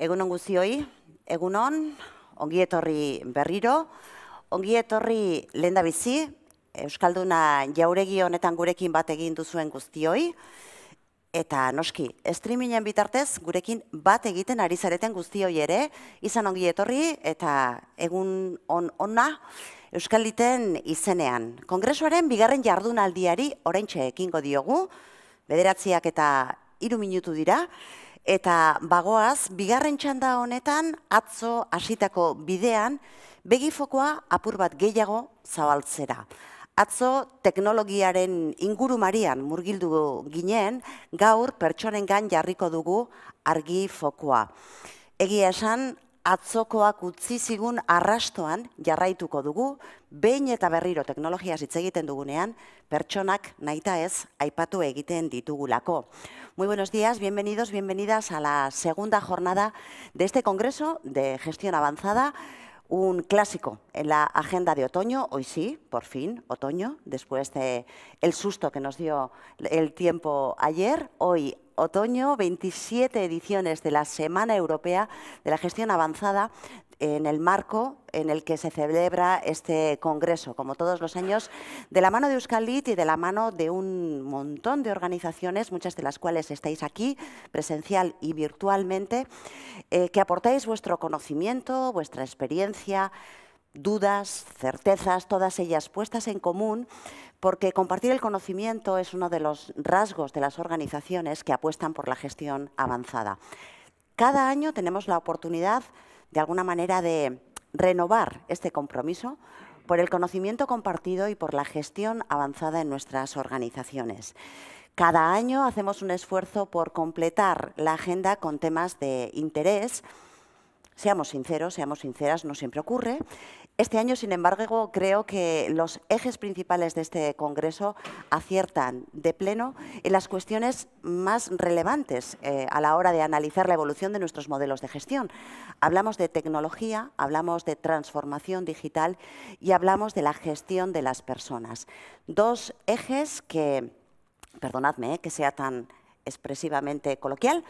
egunon guzioi, egunon, ongi etorri berriro, ongi etorri lehen da bizi, Euskalduna jauregi honetan gurekin bat egin duzuen guztioi, eta noski, streamingen bitartez gurekin bat egiten ari zareten guztioi ere, izan ongi etorri eta egun on, ona, Euskalditen izenean. Kongresoaren bigarren jardunaldiari orain ekingo diogu, bederatziak eta iru minutu dira, eta bagoaz, bigarren txanda honetan, atzo hasitako bidean, begifokoa apur bat gehiago zabaltzera. Atzo teknologiaren inguru marian murgildu ginen, gaur pertsonen gan jarriko dugu argi fokoa. Egia esan, atzokoak utzizigun arrastoan jarraituko dugu, behin eta berriro Tecnologías hitz egiten dugunean, pertsonak naita ez aipatu egiten ditugulako. Muy buenos días, bienvenidos, bienvenidas a la segunda jornada de este Congreso de Gestión Avanzada, un clásico en la agenda de otoño, hoy sí, por fin, otoño, después de el susto que nos dio el tiempo ayer, hoy otoño, 27 ediciones de la Semana Europea de la Gestión Avanzada en el marco en el que se celebra este congreso, como todos los años, de la mano de Euskalit y de la mano de un montón de organizaciones, muchas de las cuales estáis aquí, presencial y virtualmente, eh, que aportáis vuestro conocimiento, vuestra experiencia, dudas, certezas, todas ellas puestas en común, porque compartir el conocimiento es uno de los rasgos de las organizaciones que apuestan por la gestión avanzada. Cada año tenemos la oportunidad de alguna manera de renovar este compromiso por el conocimiento compartido y por la gestión avanzada en nuestras organizaciones. Cada año hacemos un esfuerzo por completar la agenda con temas de interés Seamos sinceros, seamos sinceras, no siempre ocurre. Este año, sin embargo, creo que los ejes principales de este Congreso aciertan de pleno en las cuestiones más relevantes eh, a la hora de analizar la evolución de nuestros modelos de gestión. Hablamos de tecnología, hablamos de transformación digital y hablamos de la gestión de las personas. Dos ejes que, perdonadme eh, que sea tan expresivamente coloquial,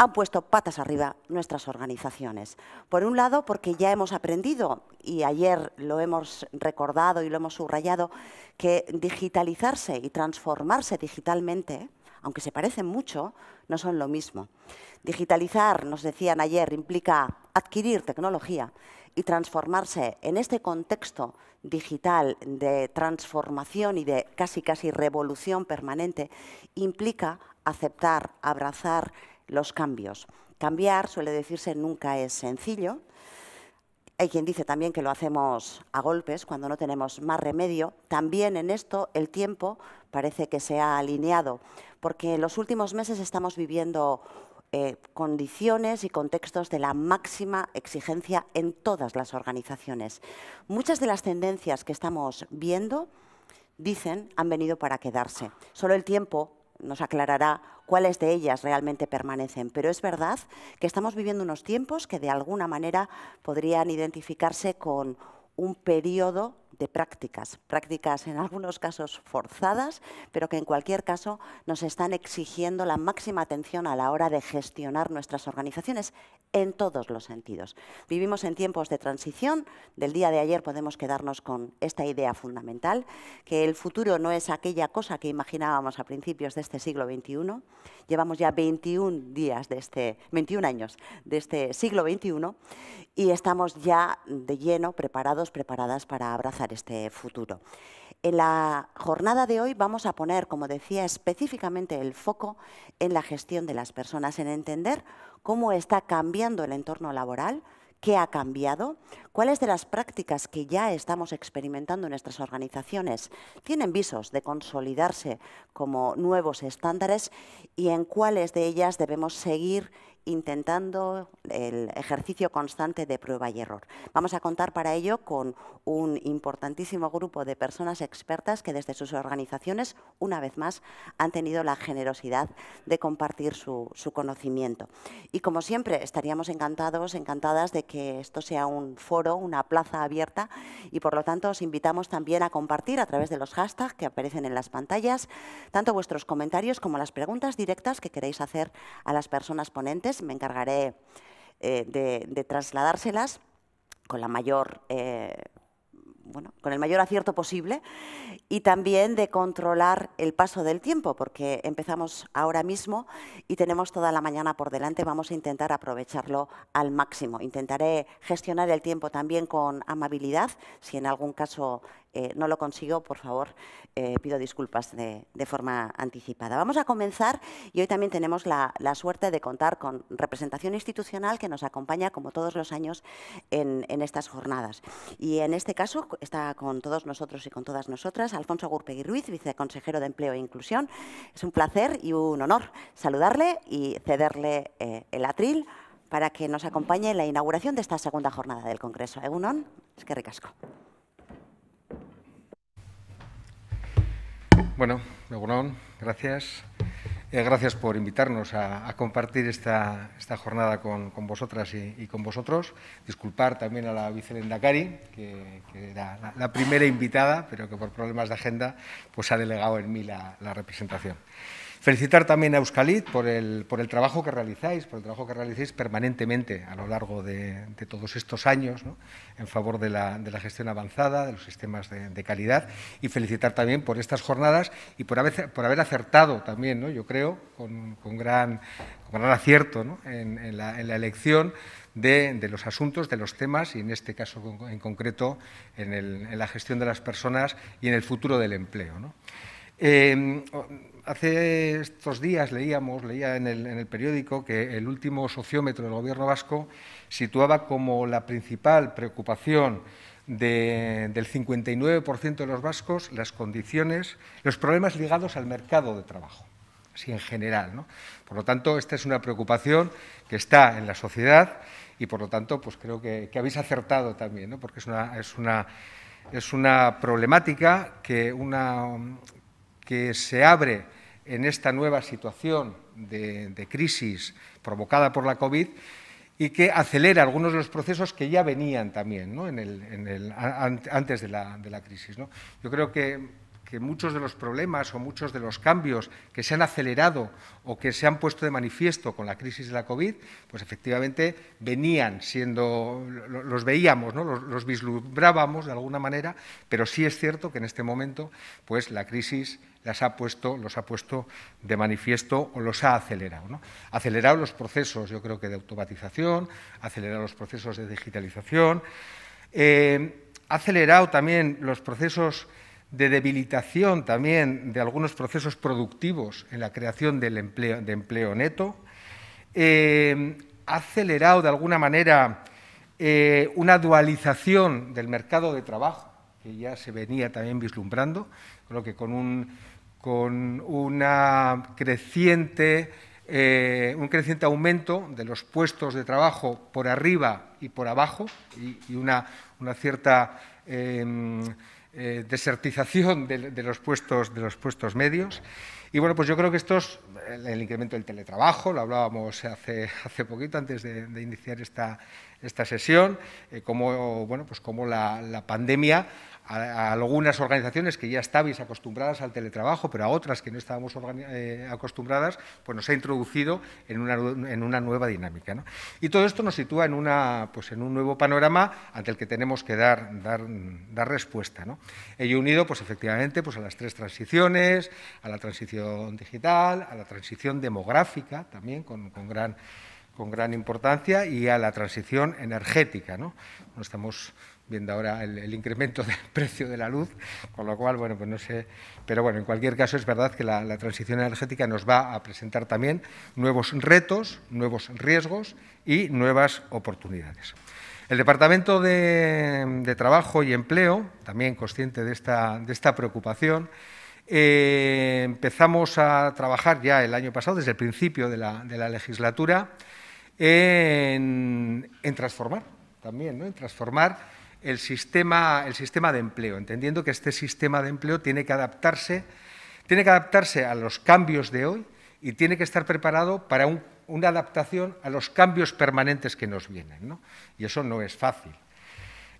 han puesto patas arriba nuestras organizaciones. Por un lado, porque ya hemos aprendido, y ayer lo hemos recordado y lo hemos subrayado, que digitalizarse y transformarse digitalmente, aunque se parecen mucho, no son lo mismo. Digitalizar, nos decían ayer, implica adquirir tecnología y transformarse en este contexto digital de transformación y de casi casi revolución permanente implica aceptar, abrazar los cambios. Cambiar, suele decirse, nunca es sencillo. Hay quien dice también que lo hacemos a golpes cuando no tenemos más remedio. También en esto el tiempo parece que se ha alineado, porque en los últimos meses estamos viviendo eh, condiciones y contextos de la máxima exigencia en todas las organizaciones. Muchas de las tendencias que estamos viendo, dicen, han venido para quedarse. Solo el tiempo nos aclarará cuáles de ellas realmente permanecen, pero es verdad que estamos viviendo unos tiempos que de alguna manera podrían identificarse con un periodo de prácticas, prácticas en algunos casos forzadas, pero que en cualquier caso nos están exigiendo la máxima atención a la hora de gestionar nuestras organizaciones en todos los sentidos. Vivimos en tiempos de transición, del día de ayer podemos quedarnos con esta idea fundamental, que el futuro no es aquella cosa que imaginábamos a principios de este siglo XXI, llevamos ya 21 días de este, 21 años de este siglo XXI y estamos ya de lleno preparados, preparadas para abrazar este futuro. En la jornada de hoy vamos a poner, como decía, específicamente el foco en la gestión de las personas, en entender cómo está cambiando el entorno laboral, qué ha cambiado, cuáles de las prácticas que ya estamos experimentando en nuestras organizaciones tienen visos de consolidarse como nuevos estándares y en cuáles de ellas debemos seguir intentando el ejercicio constante de prueba y error. Vamos a contar para ello con un importantísimo grupo de personas expertas que desde sus organizaciones, una vez más, han tenido la generosidad de compartir su, su conocimiento. Y como siempre, estaríamos encantados, encantadas de que esto sea un foro, una plaza abierta y por lo tanto os invitamos también a compartir a través de los hashtags que aparecen en las pantallas, tanto vuestros comentarios como las preguntas directas que queréis hacer a las personas ponentes pues me encargaré eh, de, trasladárselas con la mayor... Eh, bueno, con el mayor acierto posible y también de controlar el paso del tiempo, porque empezamos ahora mismo y tenemos toda la mañana por delante. Vamos a intentar aprovecharlo al máximo. Intentaré gestionar el tiempo también con amabilidad, si en algún caso eh, no lo consigo, por favor, eh, pido disculpas de, forma anticipada. Vamos a comenzar y hoy también tenemos la, suerte de contar con representación institucional que nos acompaña como todos los años en, estas jornadas. Y en este caso está con todos nosotros y con todas nosotras Alfonso Gurpegui Ruiz, viceconsejero de Empleo e Inclusión. Es un placer y un honor saludarle y cederle eh, el atril para que nos acompañe en la inauguración de esta segunda jornada del Congreso. Egunon, es que ricasco. Bueno, Begonón, gracias. Eh, gracias por invitarnos a, compartir esta, jornada con, vosotras y, con vosotros. Disculpar también a la vicelenda Cari, que, era la, primera invitada, pero que por problemas de agenda pues ha delegado en mí la representación. Felicitar también a Euskalit por el, por el trabajo que realizáis, por el trabajo que realizáis permanentemente a lo largo de, todos estos años en favor de la, gestión avanzada, de los sistemas de, calidad y felicitar también por estas jornadas y por haber, acertado también, ¿no? yo creo, con, gran, acierto en, la, elección de, los asuntos, de los temas y en este caso en concreto en, la gestión de las personas y en el futuro del empleo. ¿no? Eh, hace estos días leíamos, leía en el, periódico que el último sociómetro del gobierno vasco situaba como la principal preocupación del 59% de los vascos las condiciones, los problemas ligados al mercado de trabajo, así en general. Por lo tanto, esta es una preocupación que está en la sociedad y por lo tanto, pues creo que, habéis acertado también, porque es una, es una, es una problemática que, una, que se abre en esta nueva situación de, crisis provocada por la COVID y que acelera algunos de los procesos que ya venían también en el, antes de la, crisis. ¿no? Yo creo que, muchos de los problemas o muchos de los cambios que se han acelerado o que se han puesto de manifiesto con la crisis de la COVID, pues efectivamente venían siendo, los veíamos, ¿no? los, los, vislumbrábamos de alguna manera, pero sí es cierto que en este momento pues la crisis ha puesto, los ha puesto de manifiesto o los ha acelerado. ¿no? Acelerado los procesos, yo creo que de automatización, acelerado los procesos de digitalización, eh, ...ha acelerado también los procesos de debilitación también de algunos procesos productivos en la creación del empleo, de empleo neto, eh, ha acelerado de alguna manera eh, una dualización del mercado de trabajo, que ya se venía también vislumbrando, creo que con un, con una creciente, eh, un creciente aumento de los puestos de trabajo por arriba y por abajo y, una, una, cierta em, eh, desertización de, los puestos, de los puestos medios. Y bueno, pues yo creo que esto es el incremento del teletrabajo, lo hablábamos hace, hace poquito antes de, iniciar esta, esta sesión, eh, como bueno, pues la, la, pandemia a, algunas organizaciones que ya estabais acostumbradas al teletrabajo, pero a otras que no estábamos eh, acostumbradas, pues nos ha introducido en una, nueva dinámica. Y todo esto nos sitúa pues en, un nuevo panorama ante el que tenemos que dar, respuesta. ¿no? Ello unido, pues efectivamente, pues a las tres transiciones, a la transición digital, a la transición demográfica, también con, con gran con gran importancia y a la transición energética. ¿no? estamos viendo ahora el, incremento del precio de la luz, con lo cual, bueno, pues no sé. Pero bueno, en cualquier caso es verdad que la, transición energética nos va a presentar también nuevos retos, nuevos riesgos y nuevas oportunidades. El Departamento de, Trabajo y Empleo, también consciente de esta, preocupación, eh, empezamos a trabajar ya el año pasado, desde el principio de la, de la legislatura, en, transformar también, ¿no? en transformar el sistema, el sistema de empleo, entendiendo que este sistema de empleo tiene que adaptarse, tiene que adaptarse a los cambios de hoy y tiene que estar preparado para una adaptación a los cambios permanentes que nos vienen. Y eso no es fácil.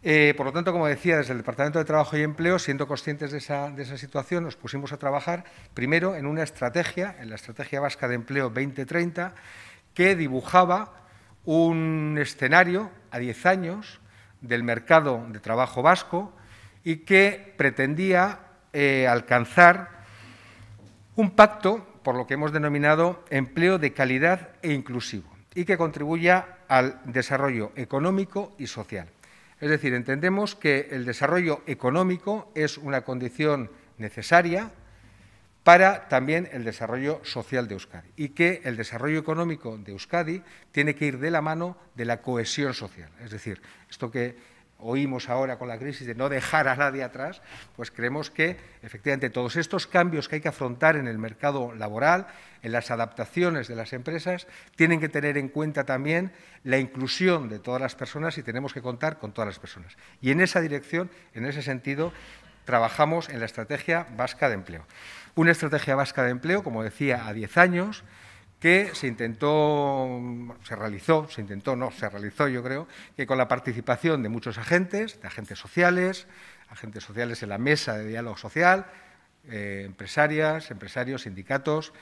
Eh, por lo tanto, como decía, desde el Departamento de Trabajo y Empleo, siendo conscientes de esa, de esa, situación, nos pusimos a trabajar primero en una estrategia, en la Estrategia Vasca de Empleo 2030, que dibujaba un escenario a diez años del mercado de trabajo vasco y que pretendía eh, alcanzar un pacto por lo que hemos denominado empleo de calidad e inclusivo y que contribuya al desarrollo económico y social. Es decir, entendemos que el desarrollo económico es una condición necesaria para también el desarrollo social de Euskadi y que el desarrollo económico de Euskadi tiene que ir de la mano de la cohesión social. Es decir, esto que oímos ahora con la crisis de no dejar a nadie atrás, pues creemos que efectivamente todos estos cambios que hay que afrontar en el mercado laboral, en las adaptaciones de las empresas, tienen que tener en cuenta también la inclusión de todas las personas y tenemos que contar con todas las personas. Y en esa dirección, en ese sentido, trabajamos en la Estrategia Vasca de Empleo. Una estrategia vasca de empleo, como decía, a 10 años, que se intentó, se realizó, se intentó, no, se realizó yo creo, que con la participación de muchos agentes, de agentes sociales, agentes sociales en la mesa de diálogo social, eh, empresarias, empresarios, sindicatos,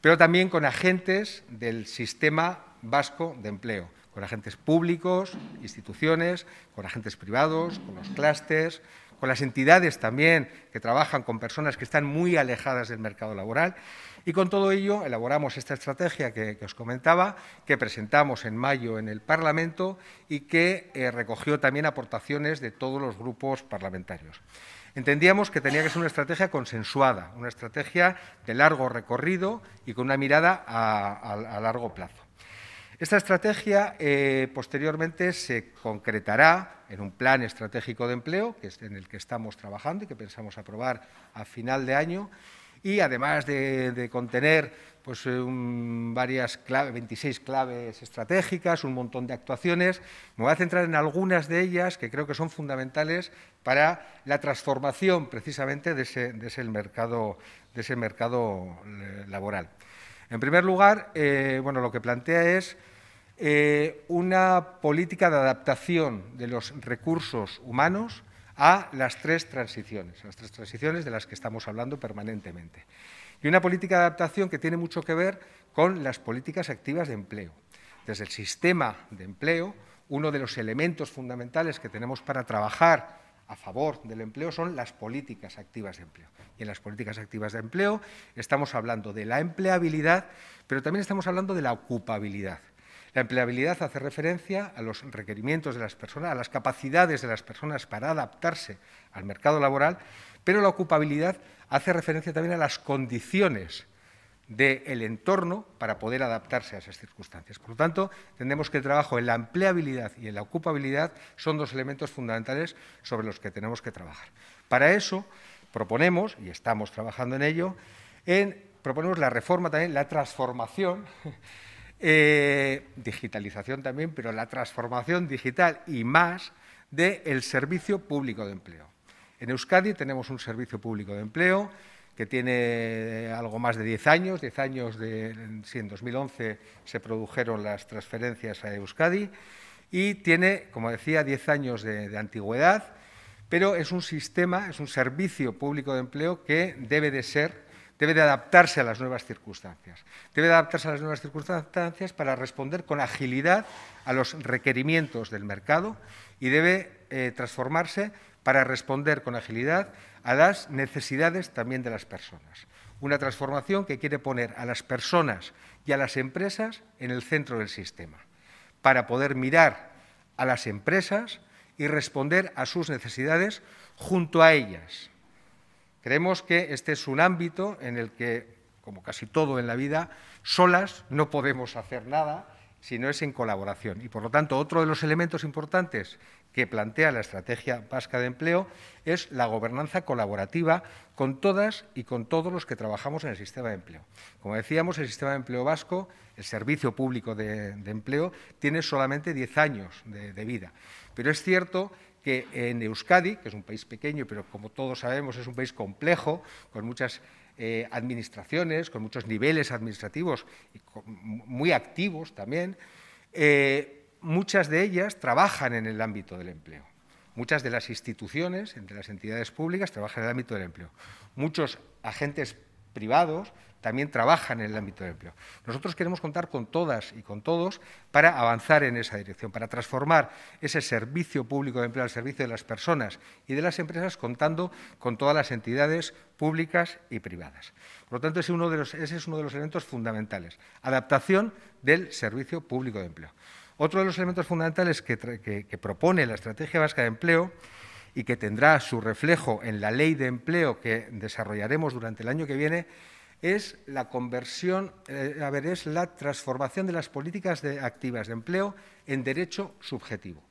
pero también con agentes del sistema vasco de empleo, con agentes públicos, instituciones, con agentes privados, con los clústeres, con las entidades también que trabajan con personas que están muy alejadas del mercado laboral. Y con todo ello elaboramos esta estrategia que, os comentaba, que presentamos en mayo en el Parlamento y que eh, recogió también aportaciones de todos los grupos parlamentarios. Entendíamos que tenía que ser una estrategia consensuada, una estrategia de largo recorrido y con una mirada a largo plazo. Esta estrategia eh, posteriormente se concretará en un plan estratégico de empleo, que es en el que estamos trabajando y que pensamos aprobar a final de año, y además de, contener pues, eh, varias 26 claves estratégicas, un montón de actuaciones. Me voy a centrar en algunas de ellas que creo que son fundamentales para la transformación precisamente de ese mercado eh, laboral. En primer lugar, eh, bueno, lo que plantea es eh, una política de adaptación de los recursos humanos a las tres transiciones, las tres transiciones de las que estamos hablando permanentemente. Y una política de adaptación que tiene mucho que ver con las políticas activas de empleo. Desde el sistema de empleo, uno de los elementos fundamentales que tenemos para trabajar a favor del empleo son las políticas activas de empleo. Y en las políticas activas de empleo estamos hablando de la empleabilidad, pero también estamos hablando de la ocupabilidad. La empleabilidad hace referencia a los requerimientos de las personas, a las capacidades de las personas para adaptarse al mercado laboral, pero la ocupabilidad hace referencia también a las condiciones del entorno para poder adaptarse a esas circunstancias. Por lo tanto, tenemos que el trabajo en la empleabilidad y en la ocupabilidad son dos elementos fundamentales sobre los que tenemos que trabajar. Para eso proponemos, y estamos trabajando en ello, proponemos la reforma también, la transformación, eh, digitalización también, pero la transformación digital y más del el servicio público de empleo. En Euskadi tenemos un servicio público de empleo que tiene eh, algo más de 10 años, 10 años de, si en 2011 se produjeron las transferencias a Euskadi, y tiene, como decía, 10 años de, antigüedad, pero es un sistema, es un servicio público de empleo que debe de ser debe de adaptarse a las nuevas circunstancias. Debe de adaptarse a las nuevas circunstancias para responder con agilidad a los requerimientos del mercado y debe eh, transformarse para responder con agilidad a las necesidades también de las personas. Una transformación que quiere poner a las personas y a las empresas en el centro del sistema, para poder mirar a las empresas y responder a sus necesidades junto a ellas. Creemos que este es un ámbito en el que, como casi todo en la vida, solas no podemos hacer nada sino es en colaboración. Y por lo tanto, otro de los elementos importantes que plantea la Estrategia Vasca de Empleo es la gobernanza colaborativa con todas y con todos los que trabajamos en el sistema de empleo. Como decíamos, el sistema de empleo vasco, el servicio público de, empleo, tiene solamente 10 años de vida. Pero es cierto que en Euskadi, que es un país pequeño, pero como todos sabemos es un país complejo, con muchas eh, administraciones, con muchos niveles administrativos muy activos también, eh, muchas de ellas trabajan en el ámbito del empleo. Muchas de las instituciones, entre las entidades públicas, trabajan en el ámbito del empleo. Muchos agentes privados también trabajan en el ámbito del empleo. Nosotros queremos contar con todas y con todos para avanzar en esa dirección, para transformar ese servicio público de empleo al servicio de las personas y de las empresas contando con todas las entidades públicas y privadas. Por lo tanto, ese, es uno de los elementos fundamentales, adaptación del servicio público de empleo. Otro de los elementos fundamentales que, que propone la Estrategia Vasca de Empleo y que tendrá su reflejo en la ley de empleo que desarrollaremos durante el año que viene es la conversión, eh, a ver, es la transformación de las políticas activas de empleo en derecho subjetivo.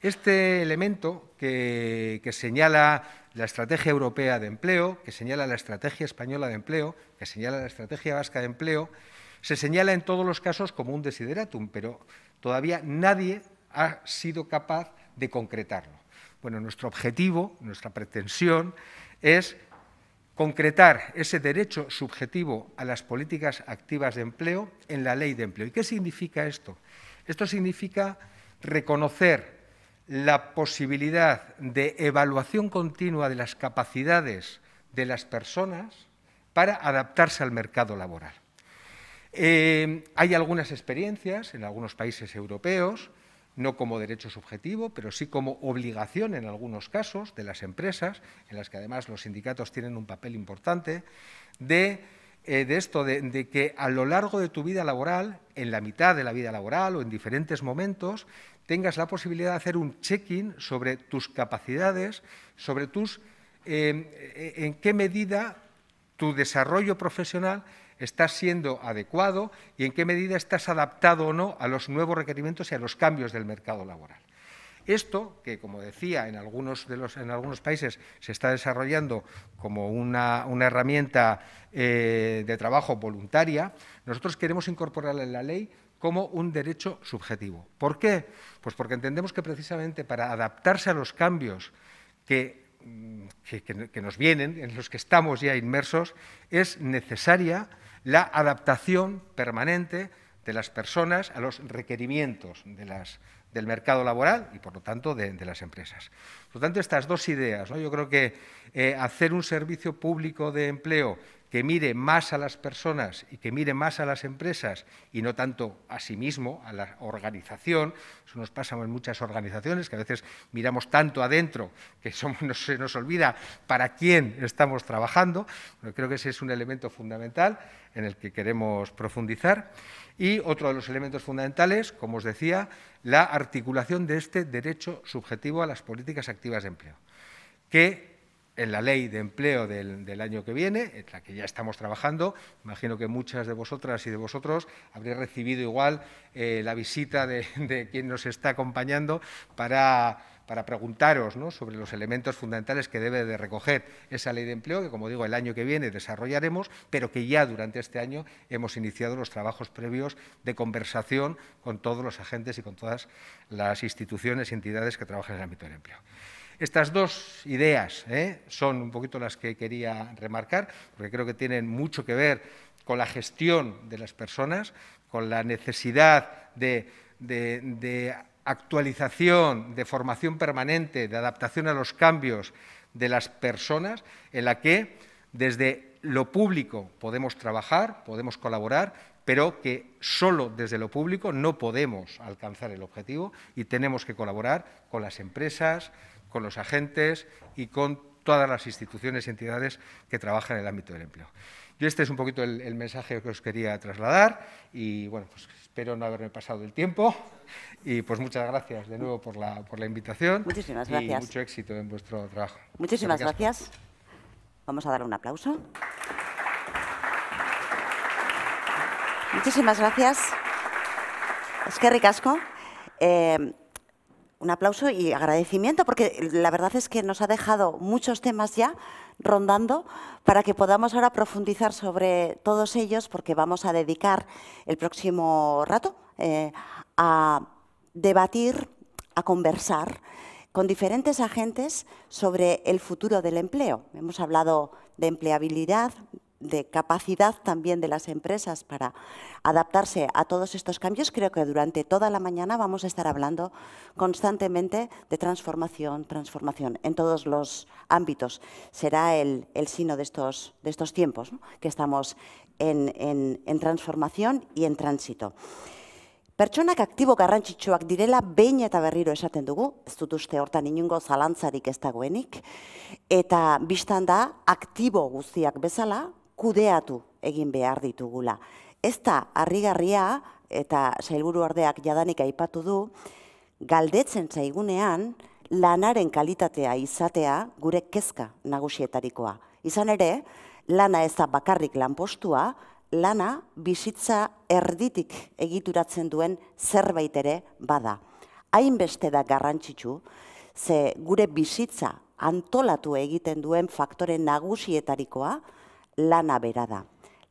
Este elemento que, que, señala la Estrategia Europea de Empleo, que señala la Estrategia Española de Empleo, que señala la Estrategia Vasca de Empleo, se señala en todos los casos como un desideratum, pero todavía nadie ha sido capaz de concretarlo. Bueno, nuestro objetivo, nuestra pretensión es concretar ese derecho subjetivo a las políticas activas de empleo en la ley de empleo. ¿Y qué significa esto? Esto significa reconocer la posibilidad de evaluación continua de las capacidades de las personas para adaptarse al mercado laboral. Eh, hay algunas experiencias en algunos países europeos no como derecho subjetivo, pero sí como obligación en algunos casos de las empresas, en las que además los sindicatos tienen un papel importante, de, eh, esto, de, que a lo largo de tu vida laboral, en la mitad de la vida laboral o en diferentes momentos, tengas la posibilidad de hacer un check-in sobre tus capacidades, sobre tus, eh, eh, en qué medida tu desarrollo profesional estás siendo adecuado y en qué medida estás adaptado o no a los nuevos requerimientos y a los cambios del mercado laboral. Esto, que como decía, en algunos, de los, en algunos países se está desarrollando como una, herramienta eh, de trabajo voluntaria, nosotros queremos incorporarla en la ley como un derecho subjetivo. ¿Por qué? Pues porque entendemos que precisamente para adaptarse a los cambios que, mm, que nos vienen, en los que estamos ya inmersos, es necesaria la adaptación permanente de las personas a los requerimientos del mercado laboral y, por lo tanto, de, las empresas. Por lo tanto, estas dos ideas, yo creo que eh, hacer un servicio público de empleo que mire más a las personas y que mire más a las empresas y no tanto a sí mismo, a la organización. Eso nos pasa en muchas organizaciones, que a veces miramos tanto adentro que somos, se nos olvida para quién estamos trabajando. creo que ese es un elemento fundamental en el que queremos profundizar. Y otro de los elementos fundamentales, como os decía, la articulación de este derecho subjetivo a las políticas activas de empleo, que en la ley de empleo del, año que viene, en la que ya estamos trabajando. Imagino que muchas de vosotras y de vosotros habréis recibido igual eh, la visita de, quien nos está acompañando para, preguntaros sobre los elementos fundamentales que debe de recoger esa ley de empleo, que como digo, el año que viene desarrollaremos, pero que ya durante este año hemos iniciado los trabajos previos de conversación con todos los agentes y con todas las instituciones y entidades que trabajan en el ámbito del empleo. Estas dos ideas ¿eh? son un poquito las que quería remarcar, porque creo que tienen mucho que ver con la gestión de las personas, con la necesidad de actualización, de formación permanente, de adaptación a los cambios de las personas, en la que desde lo público podemos trabajar, podemos colaborar, pero que solo desde lo público no podemos alcanzar el objetivo y tenemos que colaborar con las empresas, con los agentes y con todas las instituciones y entidades que trabajan en el ámbito del empleo. Yo este es un poquito el, mensaje que os quería trasladar y bueno, pues espero no haberme pasado el tiempo y pues muchas gracias de nuevo por la, invitación. y gracias. mucho éxito en vuestro trabajo. Muchísimas gracias. Vamos a dar un aplauso. Muchísimas gracias. Es que ricasco. Eh, un aplauso y agradecimiento, porque la verdad es que nos ha dejado muchos temas ya rondando para que podamos ahora profundizar sobre todos ellos, porque vamos a dedicar el próximo rato eh, a debatir, a conversar con diferentes agentes sobre el futuro del empleo. Hemos hablado de empleabilidad, de capacidad también de las empresas para adaptarse a todos estos cambios, creo que durante toda la mañana vamos a estar hablando constantemente de transformación, transformación en todos los ámbitos. Será el, el sino de estos, de estos tiempos, que estamos en, en, transformación y en tránsito. Pertsonak aktibo garrantzitsuak direla behin eta berriro esaten dugu, ez dut uste hortan inungo zalantzarik ez dagoenik, eta biztan da aktibo guztiak bezala, kudeatu egin behar ditugula. Ez da, harrigarria eta sailburu ordeak jadanik aipatu du, galdetzen zaigunean lanaren kalitatea izatea gure kezka nagusietarikoa. Izan ere, lana ez da bakarrik lanpostua, lana bizitza erditik egituratzen duen zerbait ere bada. Hainbeste da garrantzitsu, ze gure bizitza antolatu egiten duen faktoren nagusietarikoa, lana bera da.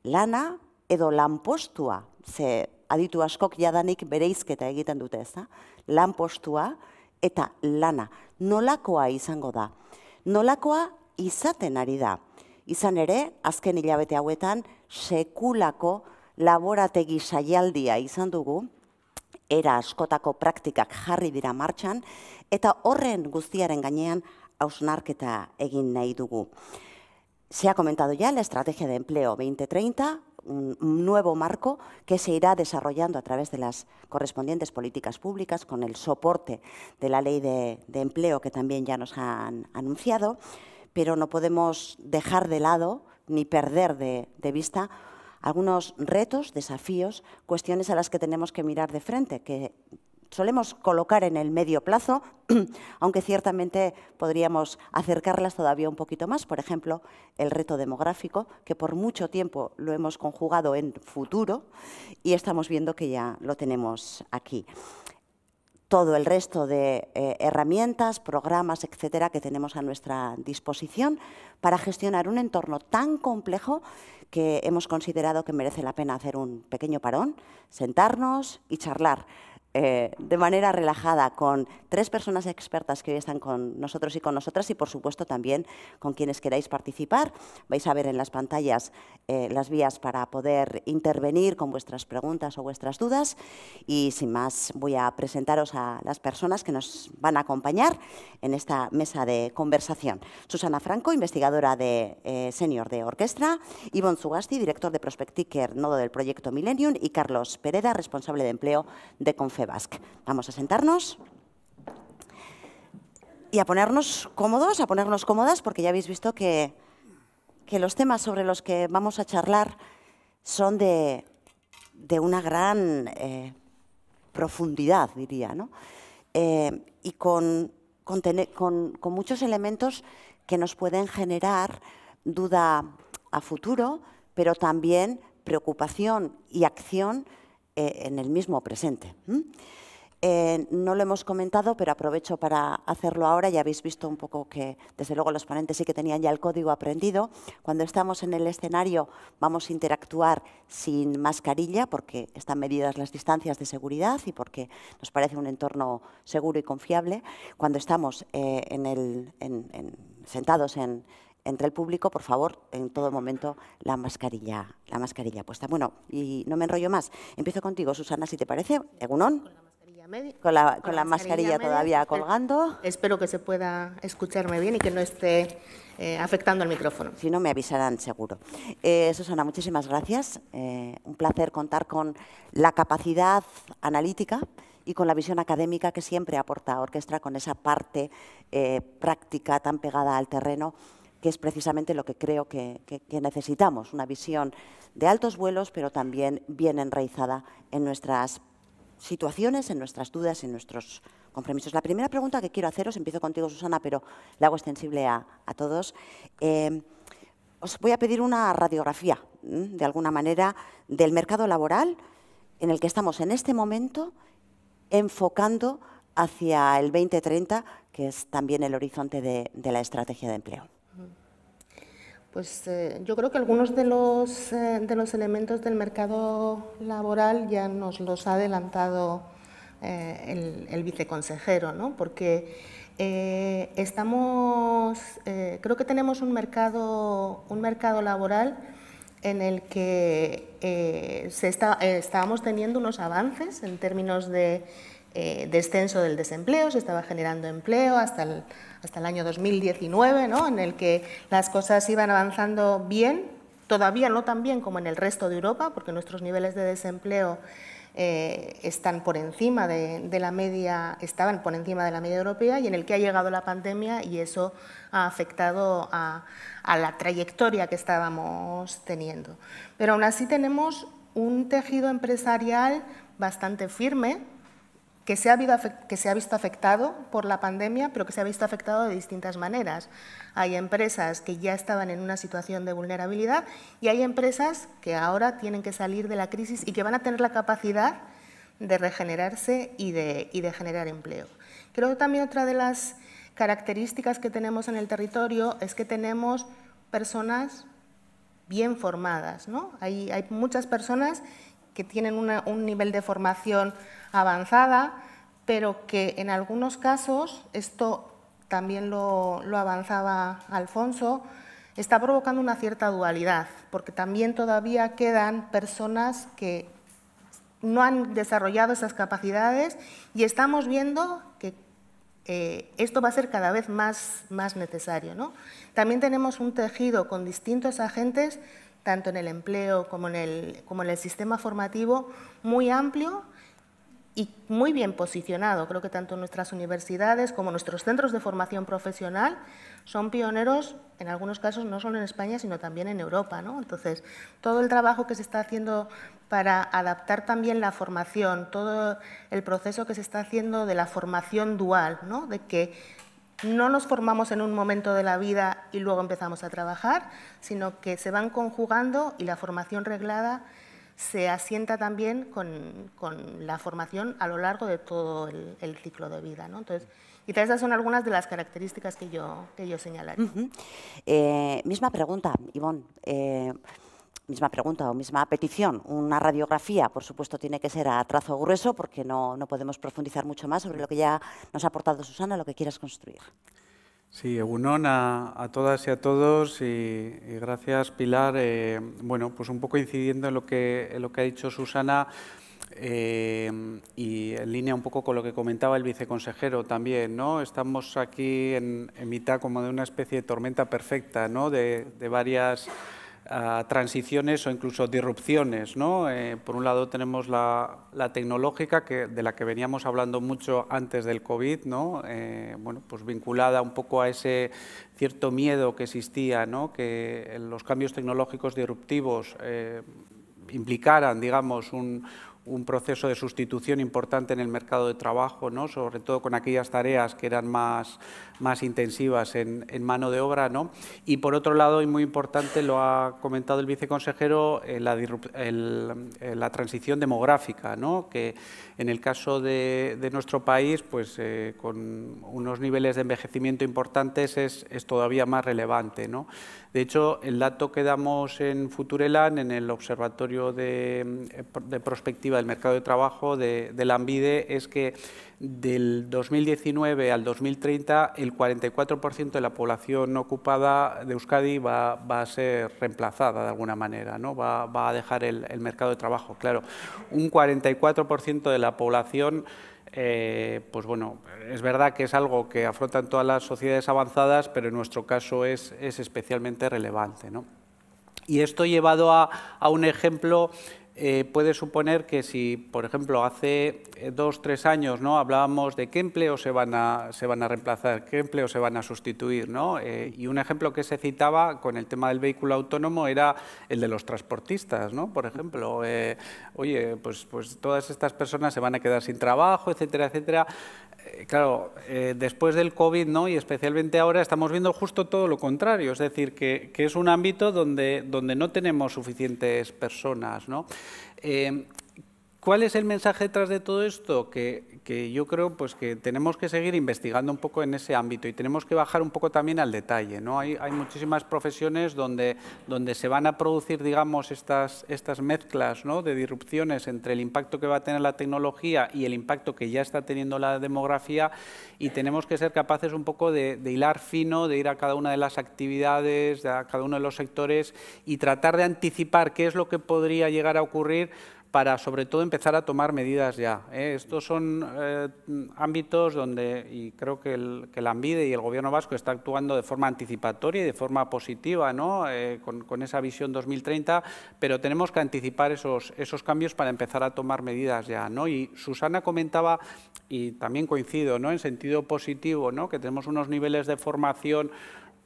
Lana edo lanpostua, ze aditu askok jadanik bereizketa egiten dute ez da, lanpostua eta lana. Nolakoa izango da? Nolakoa izaten ari da? Izan ere, azken hilabete hauetan, sekulako laborategi saialdia izan dugu, era askotako praktikak jarri dira martxan, eta horren guztiaren gainean hausnarketa egin nahi dugu. Se ha comentado ya la Estrategia de Empleo 2030, un nuevo marco que se irá desarrollando a través de las correspondientes políticas públicas con el soporte de la Ley de, Empleo que también ya nos han anunciado, pero no podemos dejar de lado ni perder de, de vista algunos retos, desafíos, cuestiones a las que tenemos que mirar de frente, que solemos colocar en el medio plazo, aunque ciertamente podríamos acercarlas todavía un poquito más. Por ejemplo, el reto demográfico, que por mucho tiempo lo hemos conjugado en futuro y estamos viendo que ya lo tenemos aquí todo el resto de eh, herramientas, programas, etcétera, que tenemos a nuestra disposición para gestionar un entorno tan complejo que hemos considerado que merece la pena hacer un pequeño parón, sentarnos y charlar eh, de manera relajada con tres personas expertas que hoy están con nosotros y con nosotras y por supuesto también con quienes queráis participar. Vais a ver en las pantallas eh, las vías para poder intervenir con vuestras preguntas o vuestras dudas y sin más voy a presentaros a las personas que nos van a acompañar en esta mesa de conversación. Susana Franco, investigadora de eh, senior de orquestra, Ivonne Zugasti, director de Prospecticker, nodo del proyecto Millennium y Carlos Pereda, responsable de empleo de Conferencia Vamos a sentarnos y a ponernos cómodos, a ponernos cómodas, porque ya habéis visto que, los temas sobre los que vamos a charlar son de, una gran eh, profundidad, diría, ¿no? Eh, y con muchos elementos que nos pueden generar duda a futuro, pero también preocupación y acción eh, en el mismo presente. Eh, no lo hemos comentado, pero aprovecho para hacerlo ahora. Ya habéis visto un poco que, desde luego, los ponentes sí que tenían ya el código aprendido. Cuando estamos en el escenario vamos a interactuar sin mascarilla porque están medidas las distancias de seguridad y porque nos parece un entorno seguro y confiable. Cuando estamos eh, en el, sentados en, entre el público, por favor, en todo momento la mascarilla, la mascarilla puesta. Bueno, y no me enrollo más. Empiezo contigo, Susana, si te parece. Egunon. con la, mascarilla, todavía colgando. Espero que se pueda escucharme bien y que no esté eh, afectando el micrófono. Si no, me avisarán seguro. Eh, Susana, muchísimas gracias. Eh, un placer contar con la capacidad analítica y con la visión académica que siempre aporta Orquestra, con esa parte práctica tan pegada al terreno que es precisamente lo que creo que, necesitamos, una visión de altos vuelos, pero también bien enraizada en nuestras situaciones, en nuestras dudas, en nuestros compromisos. La primera pregunta que quiero haceros, empiezo contigo Susana, pero la hago extensible a, todos. Eh, os voy a pedir una radiografía, de alguna manera, del mercado laboral en el que estamos en este momento enfocando hacia el 2030, que es también el horizonte de la estrategia de empleo. Pues eh, yo creo que algunos de los, eh, de los, elementos del mercado laboral ya nos los ha adelantado eh, el, viceconsejero, ¿no? porque estamos, creo que tenemos un mercado, un mercado laboral en el que se está, estábamos teniendo unos avances en términos de descenso del desempleo, se estaba generando empleo hasta el hasta el año 2019, ¿no? en el que las cosas iban avanzando bien, todavía no tan bien como en el resto de Europa, porque nuestros niveles de desempleo eh, están por encima de, la media, estaban por encima de la media europea y en el que ha llegado la pandemia y eso ha afectado a, a la trayectoria que estábamos teniendo. Pero aún así tenemos un tejido empresarial bastante firme, que se, ha visto afectado por la pandemia, pero que se ha visto afectado de distintas maneras. Hay empresas que ya estaban en una situación de vulnerabilidad y hay empresas que ahora tienen que salir de la crisis y que van a tener la capacidad de regenerarse y de, de generar empleo. Creo que también otra de las características que tenemos en el territorio es que tenemos personas bien formadas. ¿no? hay muchas personas que tienen un nivel de formación avanzada, pero que en algunos casos, esto también lo, avanzaba Alfonso, está provocando una cierta dualidad, porque también todavía quedan personas que no han desarrollado esas capacidades y estamos viendo que eh, esto va a ser cada vez más, más necesario. También tenemos un tejido con distintos agentes tanto en el empleo como en el, como en el sistema formativo, muy amplio y muy bien posicionado. Creo que tanto nuestras universidades como nuestros centros de formación profesional son pioneros, en algunos casos no solo en España, sino también en Europa. ¿no? Entonces, todo el trabajo que se está haciendo para adaptar también la formación, todo el proceso que se está haciendo de la formación dual, ¿no? de que no nos formamos en un momento de la vida y luego empezamos a trabajar, sino que se van conjugando y la formación reglada se asienta también con, la formación a lo largo de todo el, ciclo de vida. ¿no? Entonces, Quizás esas son algunas de las características que yo, que yo señalaría. Eh, misma pregunta, Ivonne. Eh, misma pregunta o misma petición. Una radiografía, por supuesto, tiene que ser a trazo grueso porque no, no podemos profundizar mucho más sobre lo que ya nos ha aportado Susana, lo que quieras construir. Sí, Egunon a, todas y a todos y, gracias Pilar. Eh, bueno, pues un poco incidiendo en lo que, lo que ha dicho Susana, eh, y en línea un poco con lo que comentaba el viceconsejero también, ¿no? Estamos aquí en, mitad como de una especie de tormenta perfecta, ¿no? De, de varias transiciones o incluso disrupciones. Eh, por un lado tenemos la, tecnológica, que, de la que veníamos hablando mucho antes del COVID, ¿no? Eh, bueno, pues vinculada un poco a ese cierto miedo que existía, que los cambios tecnológicos disruptivos eh, implicaran digamos, un, un proceso de sustitución importante en el mercado de trabajo, ¿no? sobre todo con aquellas tareas que eran más, más intensivas en, mano de obra. Y por otro lado, y muy importante, lo ha comentado el viceconsejero, eh, eh, la, transición demográfica, ¿no? que en el caso de, nuestro país, pues eh, con unos niveles de envejecimiento importantes, es, es todavía más relevante. ¿no? De hecho, el dato que damos en Futurelan, en el Observatorio de, Prospectiva del Mercado de Trabajo de, la ANVIDE, es que del 2019 al 2030 el 44% de la población ocupada de Euskadi va, a ser reemplazada de alguna manera, ¿no? va, a dejar el, el mercado de trabajo. Claro, un 44% de la población eh, pues bueno, es verdad que es algo que afrontan todas las sociedades avanzadas, pero en nuestro caso es, es especialmente relevante. Y esto llevado a, a un ejemplo eh, puede suponer que si, por ejemplo, hace eh, dos, tres años ¿no? hablábamos de qué empleos se van a, se van a reemplazar, qué empleos se van a sustituir, ¿no? Eh, y un ejemplo que se citaba con el tema del vehículo autónomo era el de los transportistas, ¿no? por ejemplo, oye, pues, pues todas estas personas se van a quedar sin trabajo, etcétera, etcétera. Eh, claro, eh, después del COVID ¿no? y especialmente ahora estamos viendo justo todo lo contrario, es decir, que, es un ámbito donde, donde no tenemos suficientes personas. ¿no? Eh, ¿Cuál es el mensaje detrás de todo esto? Que que yo creo pues, que tenemos que seguir investigando un poco en ese ámbito y tenemos que bajar un poco también al detalle. ¿no? Hay, hay muchísimas profesiones donde, donde se van a producir digamos, estas, estas mezclas de disrupciones entre el impacto que va a tener la tecnología y el impacto que ya está teniendo la demografía y tenemos que ser capaces un poco de, hilar fino, de ir a cada una de las actividades, a cada uno de los sectores y tratar de anticipar qué es lo que podría llegar a ocurrir para sobre todo empezar a tomar medidas ya. ¿eh? Estos son eh, ámbitos donde, y creo que la que ANVIDE y el Gobierno vasco está actuando de forma anticipatoria y de forma positiva, eh, con, esa visión 2030, pero tenemos que anticipar esos, esos cambios para empezar a tomar medidas ya. ¿no? Y Susana comentaba, y también coincido, en sentido positivo, que tenemos unos niveles de formación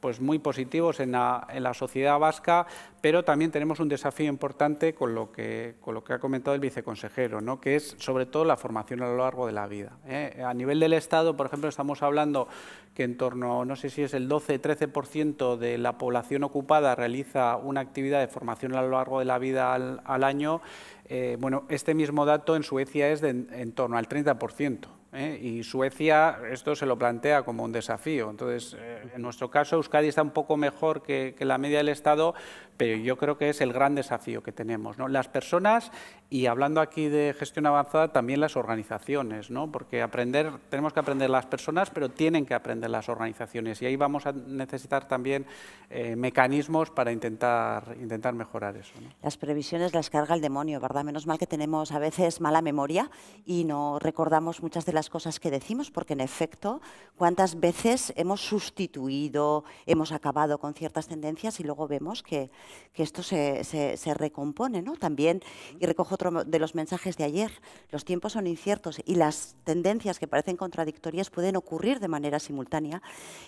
pues, muy positivos en la, en la, sociedad vasca, pero también tenemos un desafío importante con lo que, con lo que ha comentado el viceconsejero, que es sobre todo la formación a lo largo de la vida. ¿eh? A nivel del Estado, por ejemplo, estamos hablando que en torno, no sé si es el 12-13% de la población ocupada realiza una actividad de formación a lo largo de la vida al, año. Eh, bueno, este mismo dato en Suecia es de en torno al 30%. ¿eh? y Suecia esto se lo plantea como un desafío. Entonces, eh, en nuestro caso, Euskadi está un poco mejor que la media del Estado, pero yo creo que es el gran desafío que tenemos. Las personas, y hablando aquí de gestión avanzada, también las organizaciones, ¿no? porque aprender, tenemos que aprender las personas, pero tienen que aprender las organizaciones, y ahí vamos a necesitar también eh, mecanismos para intentar, intentar mejorar eso. Las previsiones las carga el demonio, ¿verdad? Menos mal que tenemos a veces mala memoria y no recordamos muchas de las cosas que decimos, porque en efecto, ¿cuántas veces hemos sustituido, hemos acabado con ciertas tendencias y luego vemos que que esto se, recompone, ¿no? También, y recojo otro de los mensajes de ayer, los tiempos son inciertos y las tendencias que parecen contradictorias pueden ocurrir de manera simultánea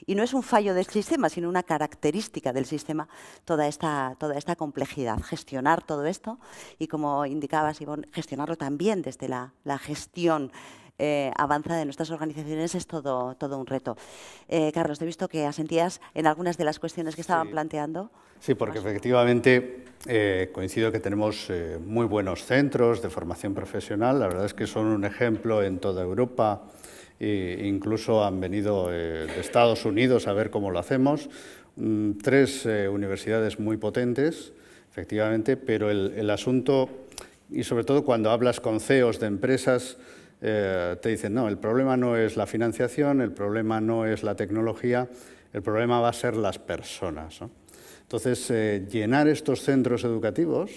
y no es un fallo del sistema, sino una característica del sistema toda esta, toda esta complejidad. Gestionar todo esto y, como indicabas, Ivonne, gestionarlo también desde la, la gestión eh, avanza de nuestras organizaciones es todo, todo un reto. Eh, Carlos, te he visto que asentías en algunas de las cuestiones que estaban planteando. Sí, porque efectivamente eh, coincido que tenemos muy buenos centros de formación profesional. La verdad es que son un ejemplo en toda Europa. E incluso han venido de Estados Unidos a ver cómo lo hacemos. Mm, tres universidades muy potentes, efectivamente, pero el asunto, y sobre todo cuando hablas con CEOs de empresas, eh, te dicen, no, el problema no es la financiación, el problema no es la tecnología, el problema va a ser las personas. Entonces, eh, llenar estos centros educativos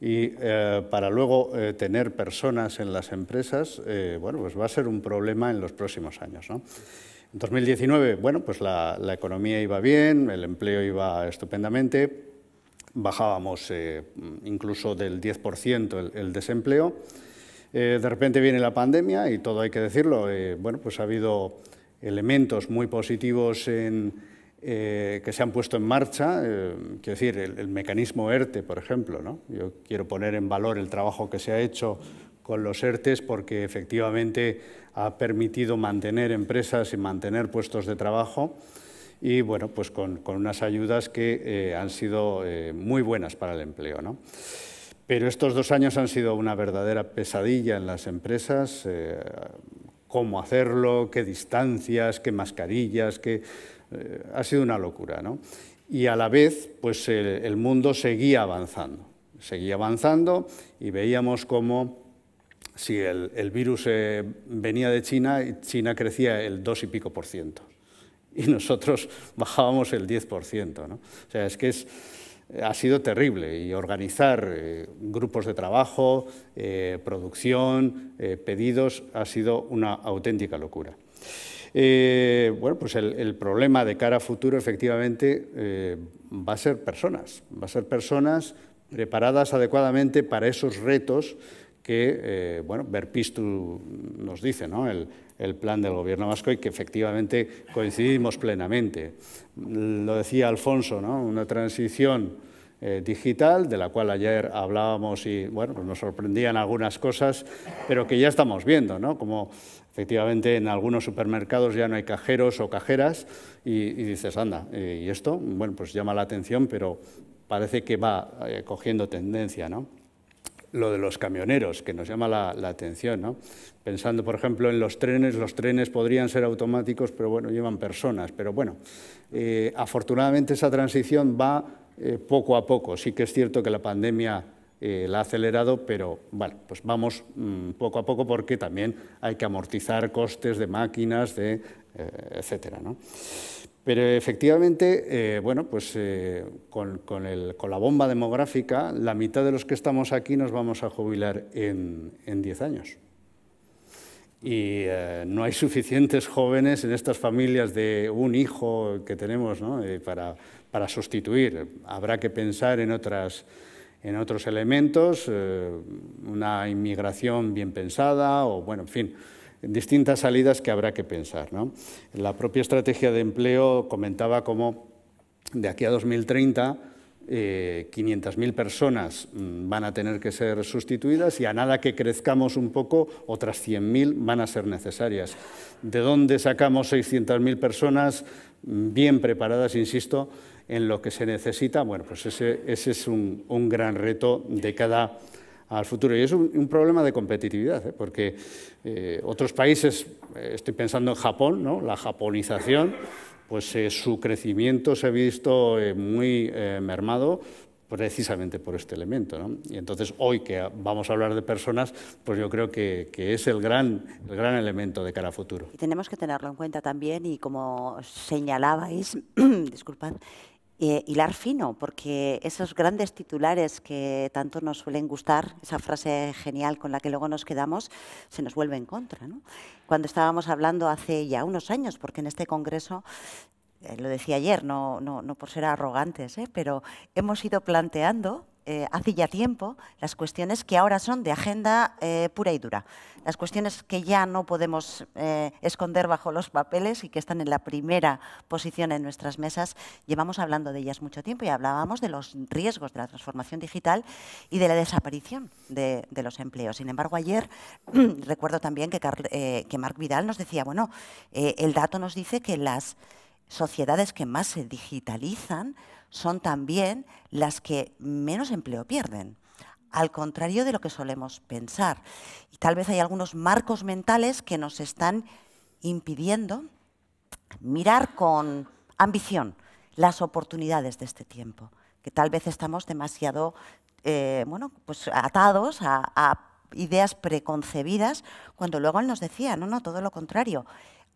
y eh, para luego tener personas en las empresas, bueno, pues va a ser un problema en los próximos años. En 2019, bueno, pues la, economía iba bien, el empleo iba estupendamente, bajábamos incluso del 10% el desempleo, eh, de repente viene la pandemia y todo hay que decirlo. Eh, bueno, pues ha habido elementos muy positivos eh, que se han puesto en marcha, quiero decir, el, mecanismo ERTE, por ejemplo. Yo quiero poner en valor el trabajo que se ha hecho con los ERTES porque efectivamente ha permitido mantener empresas y mantener puestos de trabajo y bueno, pues con, unas ayudas que han sido muy buenas para el empleo. ¿no? Pero estos dos años han sido una verdadera pesadilla en las empresas. Eh, cómo hacerlo, qué distancias, qué mascarillas, qué... Eh, ha sido una locura. ¿no? Y a la vez, pues el, mundo seguía avanzando, seguía avanzando y veíamos cómo si el, virus eh, venía de China, China crecía el 2 y pico por ciento y nosotros bajábamos el 10 por ciento. O sea, es que es ha sido terrible y organizar eh, grupos de trabajo, eh, producción, eh, pedidos, ha sido una auténtica locura. bueno, pues el, problema de cara a futuro efectivamente va a ser personas, va a ser personas preparadas adecuadamente para esos retos que, bueno, Berpistu nos dice, ¿no? el plan del gobierno vasco y que efectivamente coincidimos plenamente. Lo decía Alfonso, ¿no? una transición eh, digital, de la cual ayer hablábamos y bueno, pues nos sorprendían algunas cosas, pero que ya estamos viendo, ¿no? Como efectivamente en algunos supermercados ya no hay cajeros o cajeras y, dices, anda, eh, ¿y esto? Bueno, pues llama la atención, pero parece que va eh, cogiendo tendencia, ¿no? lo de los camioneros, que nos llama la, atención. ¿no? Pensando, por ejemplo, en los trenes, los trenes podrían ser automáticos, pero bueno, llevan personas. Pero bueno, eh, afortunadamente esa transición va eh, poco a poco. Sí que es cierto que la pandemia eh, la ha acelerado, pero bueno, pues vamos mm, poco a poco porque también hay que amortizar costes de máquinas, de, etcétera. ¿no? Pero efectivamente, eh, bueno, pues eh, con, la bomba demográfica, la mitad de los que estamos aquí nos vamos a jubilar en 10 años. Y eh, no hay suficientes jóvenes en estas familias de un hijo que tenemos ¿no? para, para, sustituir. Habrá que pensar en, otras, en otros elementos, una inmigración bien pensada o, bueno, en fin distintas salidas que habrá que pensar. ¿no? La propia estrategia de empleo comentaba cómo de aquí a 2030 500.000 eh, personas mm, van a tener que ser sustituidas y a nada que crezcamos un poco, otras 100.000 van a ser necesarias. ¿De dónde sacamos 600.000 personas mm, bien preparadas, insisto, en lo que se necesita? Bueno, pues ese, es un gran reto de cada al futuro. Y es un, problema de competitividad, ¿eh? porque eh, otros países, eh, estoy pensando en Japón, ¿no? la japonización, pues su crecimiento se ha visto muy mermado precisamente por este elemento. Y entonces hoy que vamos a hablar de personas, pues yo creo que, es el gran, el gran elemento de cara a futuro. Y tenemos que tenerlo en cuenta también y como señalabais, disculpad, hilar fino, porque esos grandes titulares que tanto nos suelen gustar, esa frase genial con la que luego nos quedamos, se nos vuelve en contra. Cuando estábamos hablando hace ya unos años, porque en este Congreso eh, lo decía ayer, no, no, no por ser arrogantes, ¿eh? pero hemos ido planteando eh, hace ya tiempo las cuestiones que ahora son de agenda eh, pura y dura, las cuestiones que ya no podemos eh, esconder bajo los papeles y que están en la primera posición en nuestras mesas. Llevamos hablando de ellas mucho tiempo y hablábamos de los riesgos de la transformación digital y de la desaparición de, los empleos. Sin embargo, ayer recuerdo también que, que, Marc Vidal nos decía, bueno, el dato nos dice que las sociedades que más se digitalizan son también las que menos empleo pierden al contrario de lo que solemos pensar. Y tal vez hay algunos marcos mentales que nos están impidiendo mirar con ambición las oportunidades de este tiempo, que tal vez estamos demasiado eh, pues atados a, a, ideas preconcebidas, cuando luego él nos decía, no, no, todo lo contrario.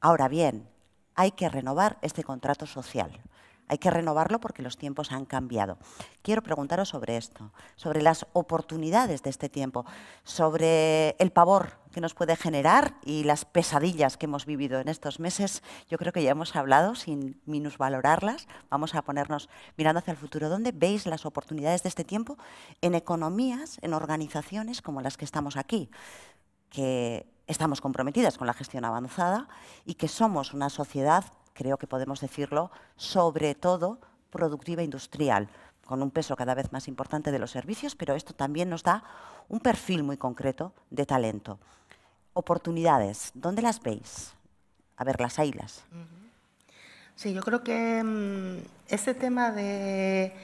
Ahora bien, hay que renovar este contrato social hay que renovarlo porque los tiempos han cambiado. Quiero preguntaros sobre esto, sobre las oportunidades de este tiempo, sobre el pavor que nos puede generar y las pesadillas que hemos vivido en estos meses. Yo creo que ya hemos hablado sin minusvalorarlas. Vamos a ponernos mirando hacia el futuro. ¿Dónde veis las oportunidades de este tiempo? En economías, en organizaciones como las que estamos aquí, que estamos comprometidas con la gestión avanzada y que somos una sociedad creo que podemos decirlo, sobre todo productiva industrial, con un peso cada vez más importante de los servicios, pero esto también nos da un perfil muy concreto de talento. Oportunidades, ¿dónde las veis? A ver, las ailas. Sí, yo creo que mm, este tema de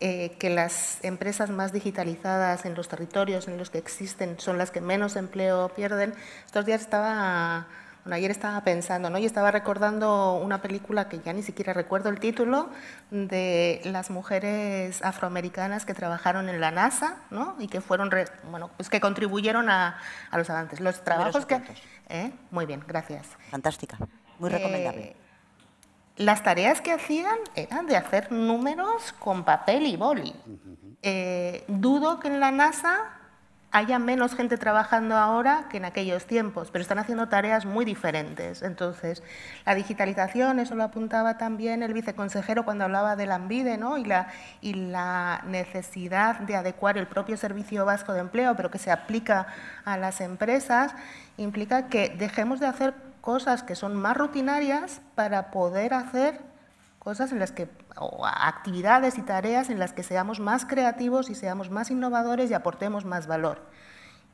eh, que las empresas más digitalizadas en los territorios en los que existen son las que menos empleo pierden, estos días estaba bueno, ayer estaba pensando, ¿no? Y estaba recordando una película que ya ni siquiera recuerdo el título, de las mujeres afroamericanas que trabajaron en la NASA, ¿no? Y que fueron, bueno, pues que contribuyeron a, los avances. Los trabajos que... ¿Eh? Muy bien, gracias. Fantástica, muy eh, recomendable. las tareas que hacían eran de hacer números con papel y boli. Eh, dudo que en la NASA haya menos gente trabajando ahora que en aquellos tiempos, pero están haciendo tareas muy diferentes. Entonces, la digitalización, eso lo apuntaba también el viceconsejero cuando hablaba del AMBIDE ¿no? y, la, y la necesidad de adecuar el propio Servicio Vasco de Empleo, pero que se aplica a las empresas, implica que dejemos de hacer cosas que son más rutinarias para poder hacer cosas en las que, o actividades y tareas en las que seamos más creativos y seamos más innovadores y aportemos más valor.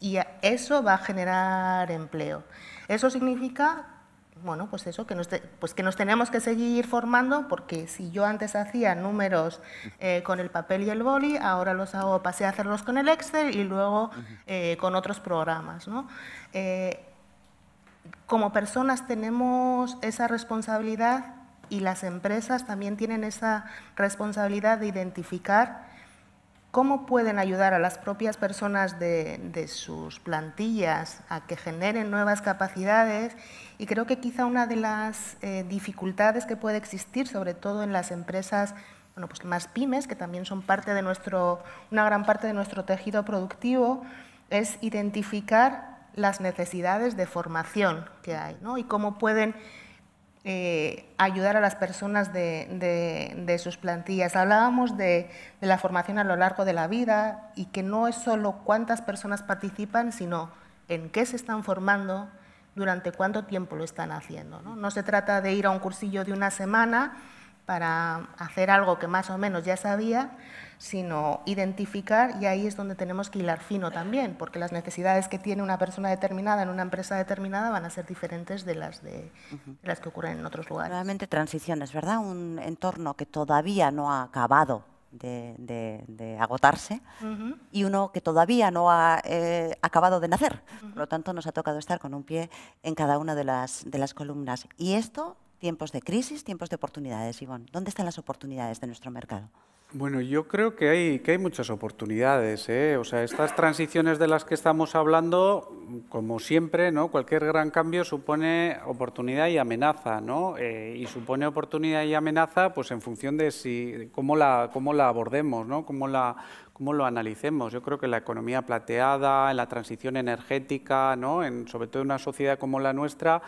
Y eso va a generar empleo. Eso significa, bueno, pues eso, que nos, pues que nos tenemos que seguir formando, porque si yo antes hacía números eh, con el papel y el boli, ahora los hago, pasé a hacerlos con el Excel y luego eh, con otros programas. Eh, como personas tenemos esa responsabilidad y las empresas también tienen esa responsabilidad de identificar cómo pueden ayudar a las propias personas de, sus plantillas a que generen nuevas capacidades. Y creo que quizá una de las eh, dificultades que puede existir, sobre todo en las empresas bueno, pues más pymes, que también son parte de nuestro, una gran parte de nuestro tejido productivo, es identificar las necesidades de formación que hay y cómo pueden eh, ayudar a las personas de, sus plantillas. Hablábamos de, la formación a lo largo de la vida y que no es solo cuántas personas participan, sino en qué se están formando, durante cuánto tiempo lo están haciendo. no se trata de ir a un cursillo de una semana para hacer algo que más o menos ya sabía, sino identificar y ahí es donde tenemos que hilar fino también, porque las necesidades que tiene una persona determinada en una empresa determinada van a ser diferentes de las, de, las que ocurren en otros lugares. Realmente transiciones, ¿verdad? Un entorno que todavía no ha acabado de, agotarse y uno que todavía no ha eh, acabado de nacer. Por lo tanto, nos ha tocado estar con un pie en cada una de las, de las columnas. Y esto tiempos de crisis, tiempos de oportunidades, Ivonne. ¿Dónde están las oportunidades de nuestro mercado? Bueno, yo creo que hay, que hay muchas oportunidades. ¿eh? O sea, estas transiciones de las que estamos hablando, como siempre, ¿no? cualquier gran cambio supone oportunidad y amenaza. ¿no? Eh, y supone oportunidad y amenaza pues, en función de si, cómo, la, cómo la abordemos, ¿no? cómo, la, lo analicemos. Yo creo que la economía plateada, en la transición energética, ¿no? sobre todo en una sociedad como la nuestra,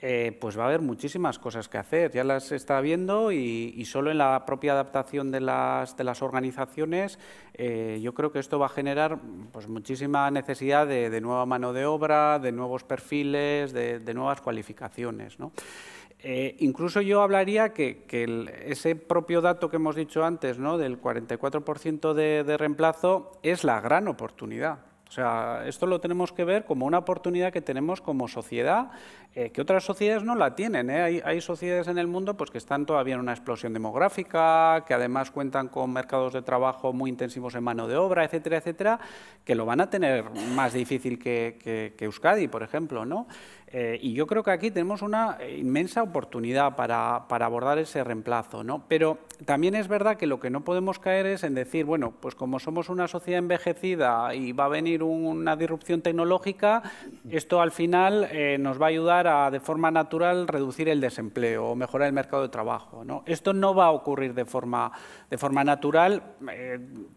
eh, pues va a haber muchísimas cosas que hacer, ya las está viendo y, solo en la propia adaptación de las, organizaciones eh, yo creo que esto va a generar pues, muchísima necesidad de, nueva mano de obra, de nuevos perfiles, de, nuevas cualificaciones. Eh, incluso yo hablaría que, ese propio dato que hemos dicho antes, del 44% de reemplazo, es la gran oportunidad. O sea, esto lo tenemos que ver como una oportunidad que tenemos como sociedad, eh, que otras sociedades no la tienen. ¿eh? Hay, sociedades en el mundo pues, que están todavía en una explosión demográfica, que además cuentan con mercados de trabajo muy intensivos en mano de obra, etcétera, etcétera, que lo van a tener más difícil que, que Euskadi, por ejemplo, ¿no? Eh, y yo creo que aquí tenemos una eh, inmensa oportunidad para, para, abordar ese reemplazo. ¿no? Pero también es verdad que lo que no podemos caer es en decir, bueno, pues como somos una sociedad envejecida y va a venir una disrupción tecnológica, esto al final eh, nos va a ayudar a, de forma natural, reducir el desempleo o mejorar el mercado de trabajo. ¿no? Esto no va a ocurrir de forma, de forma natural,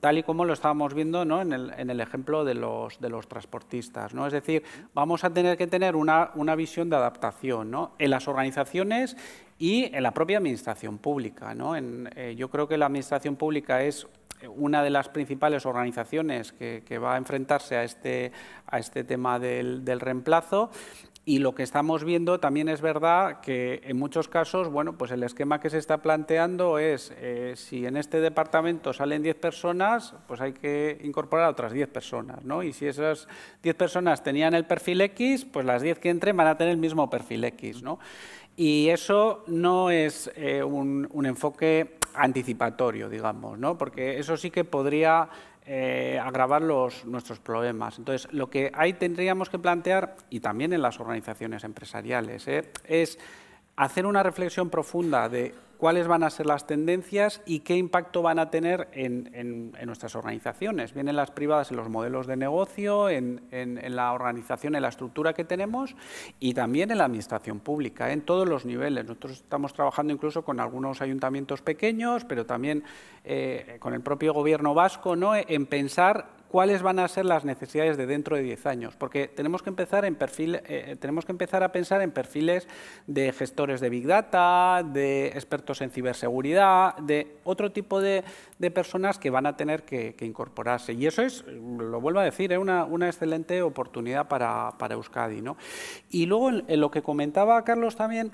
tal y como lo estábamos viendo ¿no? en, el, en, el, ejemplo de los, de los transportistas. ¿no? Es decir, vamos a tener que tener una una visión de adaptación en las organizaciones y en la propia administración pública. Eh, yo creo que la administración pública es una de las principales organizaciones que, va a enfrentarse a este, a este tema del reemplazo y lo que estamos viendo también es verdad que en muchos casos, bueno, pues el esquema que se está planteando es eh, si en este departamento salen 10 personas, pues hay que incorporar a otras 10 personas, ¿no? Y si esas 10 personas tenían el perfil X, pues las 10 que entren van a tener el mismo perfil X, ¿no? Y eso no es eh, un, un enfoque anticipatorio, digamos, ¿no? Porque eso sí que podría eh, agravar los, nuestros problemas. Entonces, lo que ahí tendríamos que plantear, y también en las organizaciones empresariales, eh, es hacer una reflexión profunda de cuáles van a ser las tendencias y qué impacto van a tener en, nuestras organizaciones, bien en las privadas, en los modelos de negocio, en, la organización, en la estructura que tenemos y también en la administración pública, en todos los niveles. Nosotros estamos trabajando incluso con algunos ayuntamientos pequeños, pero también eh, con el propio gobierno vasco, ¿no? en pensar cuáles van a ser las necesidades de dentro de 10 años, porque tenemos que empezar, en perfil, eh, eh, tenemos que empezar a pensar en perfiles de gestores de Big Data, de expertos en ciberseguridad, de otro tipo de, personas que van a tener que, incorporarse. Y eso es, lo vuelvo a decir, es eh, una, excelente oportunidad para, Euskadi. ¿no? Y luego, en, lo que comentaba Carlos también,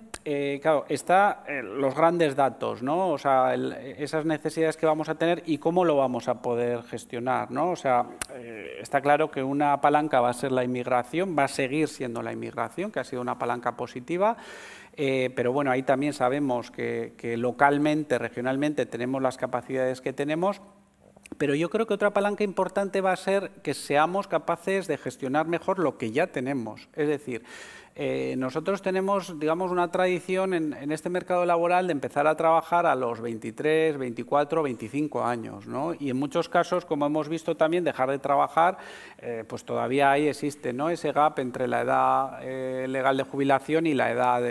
claro, está los grandes datos, ¿no? o sea, esas necesidades que vamos a tener y cómo lo vamos a poder gestionar. ¿no? O sea, eh, está claro que una palanca va a ser la inmigración, va a seguir siendo la inmigración, que ha sido una palanca positiva, eh, pero bueno, ahí también sabemos que, que localmente, regionalmente, tenemos las capacidades que tenemos, pero yo creo que otra palanca importante va a ser que seamos capaces de gestionar mejor lo que ya tenemos. Es decir, eh, nosotros tenemos, digamos, una tradición en, este mercado laboral de empezar a trabajar a los 23, 24, 25 años, ¿no? Y en muchos casos, como hemos visto también, dejar de trabajar, eh, pues todavía ahí existe, ¿no? Ese gap entre la edad eh, legal de jubilación y la edad,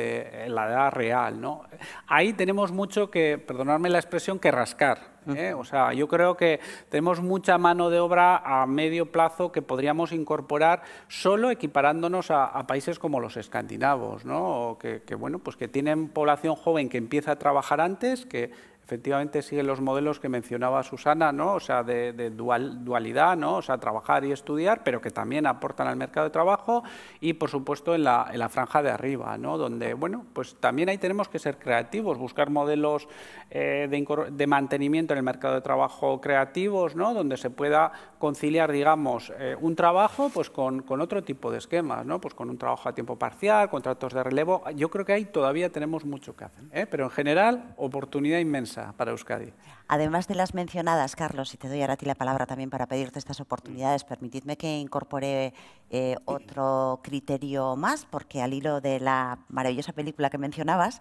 la edad real, ¿no? Ahí tenemos mucho que, perdonadme la expresión, que rascar, O sea, yo creo que tenemos mucha mano de obra a medio plazo que podríamos incorporar solo equiparándonos a países como los escandinavos, ¿no? bueno, pues que tienen población joven que empieza a trabajar antes, que efectivamente siguen los modelos que mencionaba Susana, ¿no? o sea, de, dualidad, ¿no? o sea, trabajar y estudiar, pero que también aportan al mercado de trabajo y, por supuesto, en la, en la franja de arriba, ¿no? donde, bueno, pues también ahí tenemos que ser creativos, buscar modelos eh, de, mantenimiento en el mercado de trabajo creativos, ¿no? donde se pueda conciliar, digamos, eh, un trabajo pues, con, otro tipo de esquemas, ¿no? pues con un trabajo a tiempo parcial, contratos de relevo, yo creo que ahí todavía tenemos mucho que hacer, ¿eh? pero en general, oportunidad inmensa para Euskadi. Además de las mencionadas, Carlos, y te doy ahora a ti la palabra también para pedirte estas oportunidades, permitidme que incorpore eh, otro criterio más, porque al hilo de la maravillosa película que mencionabas,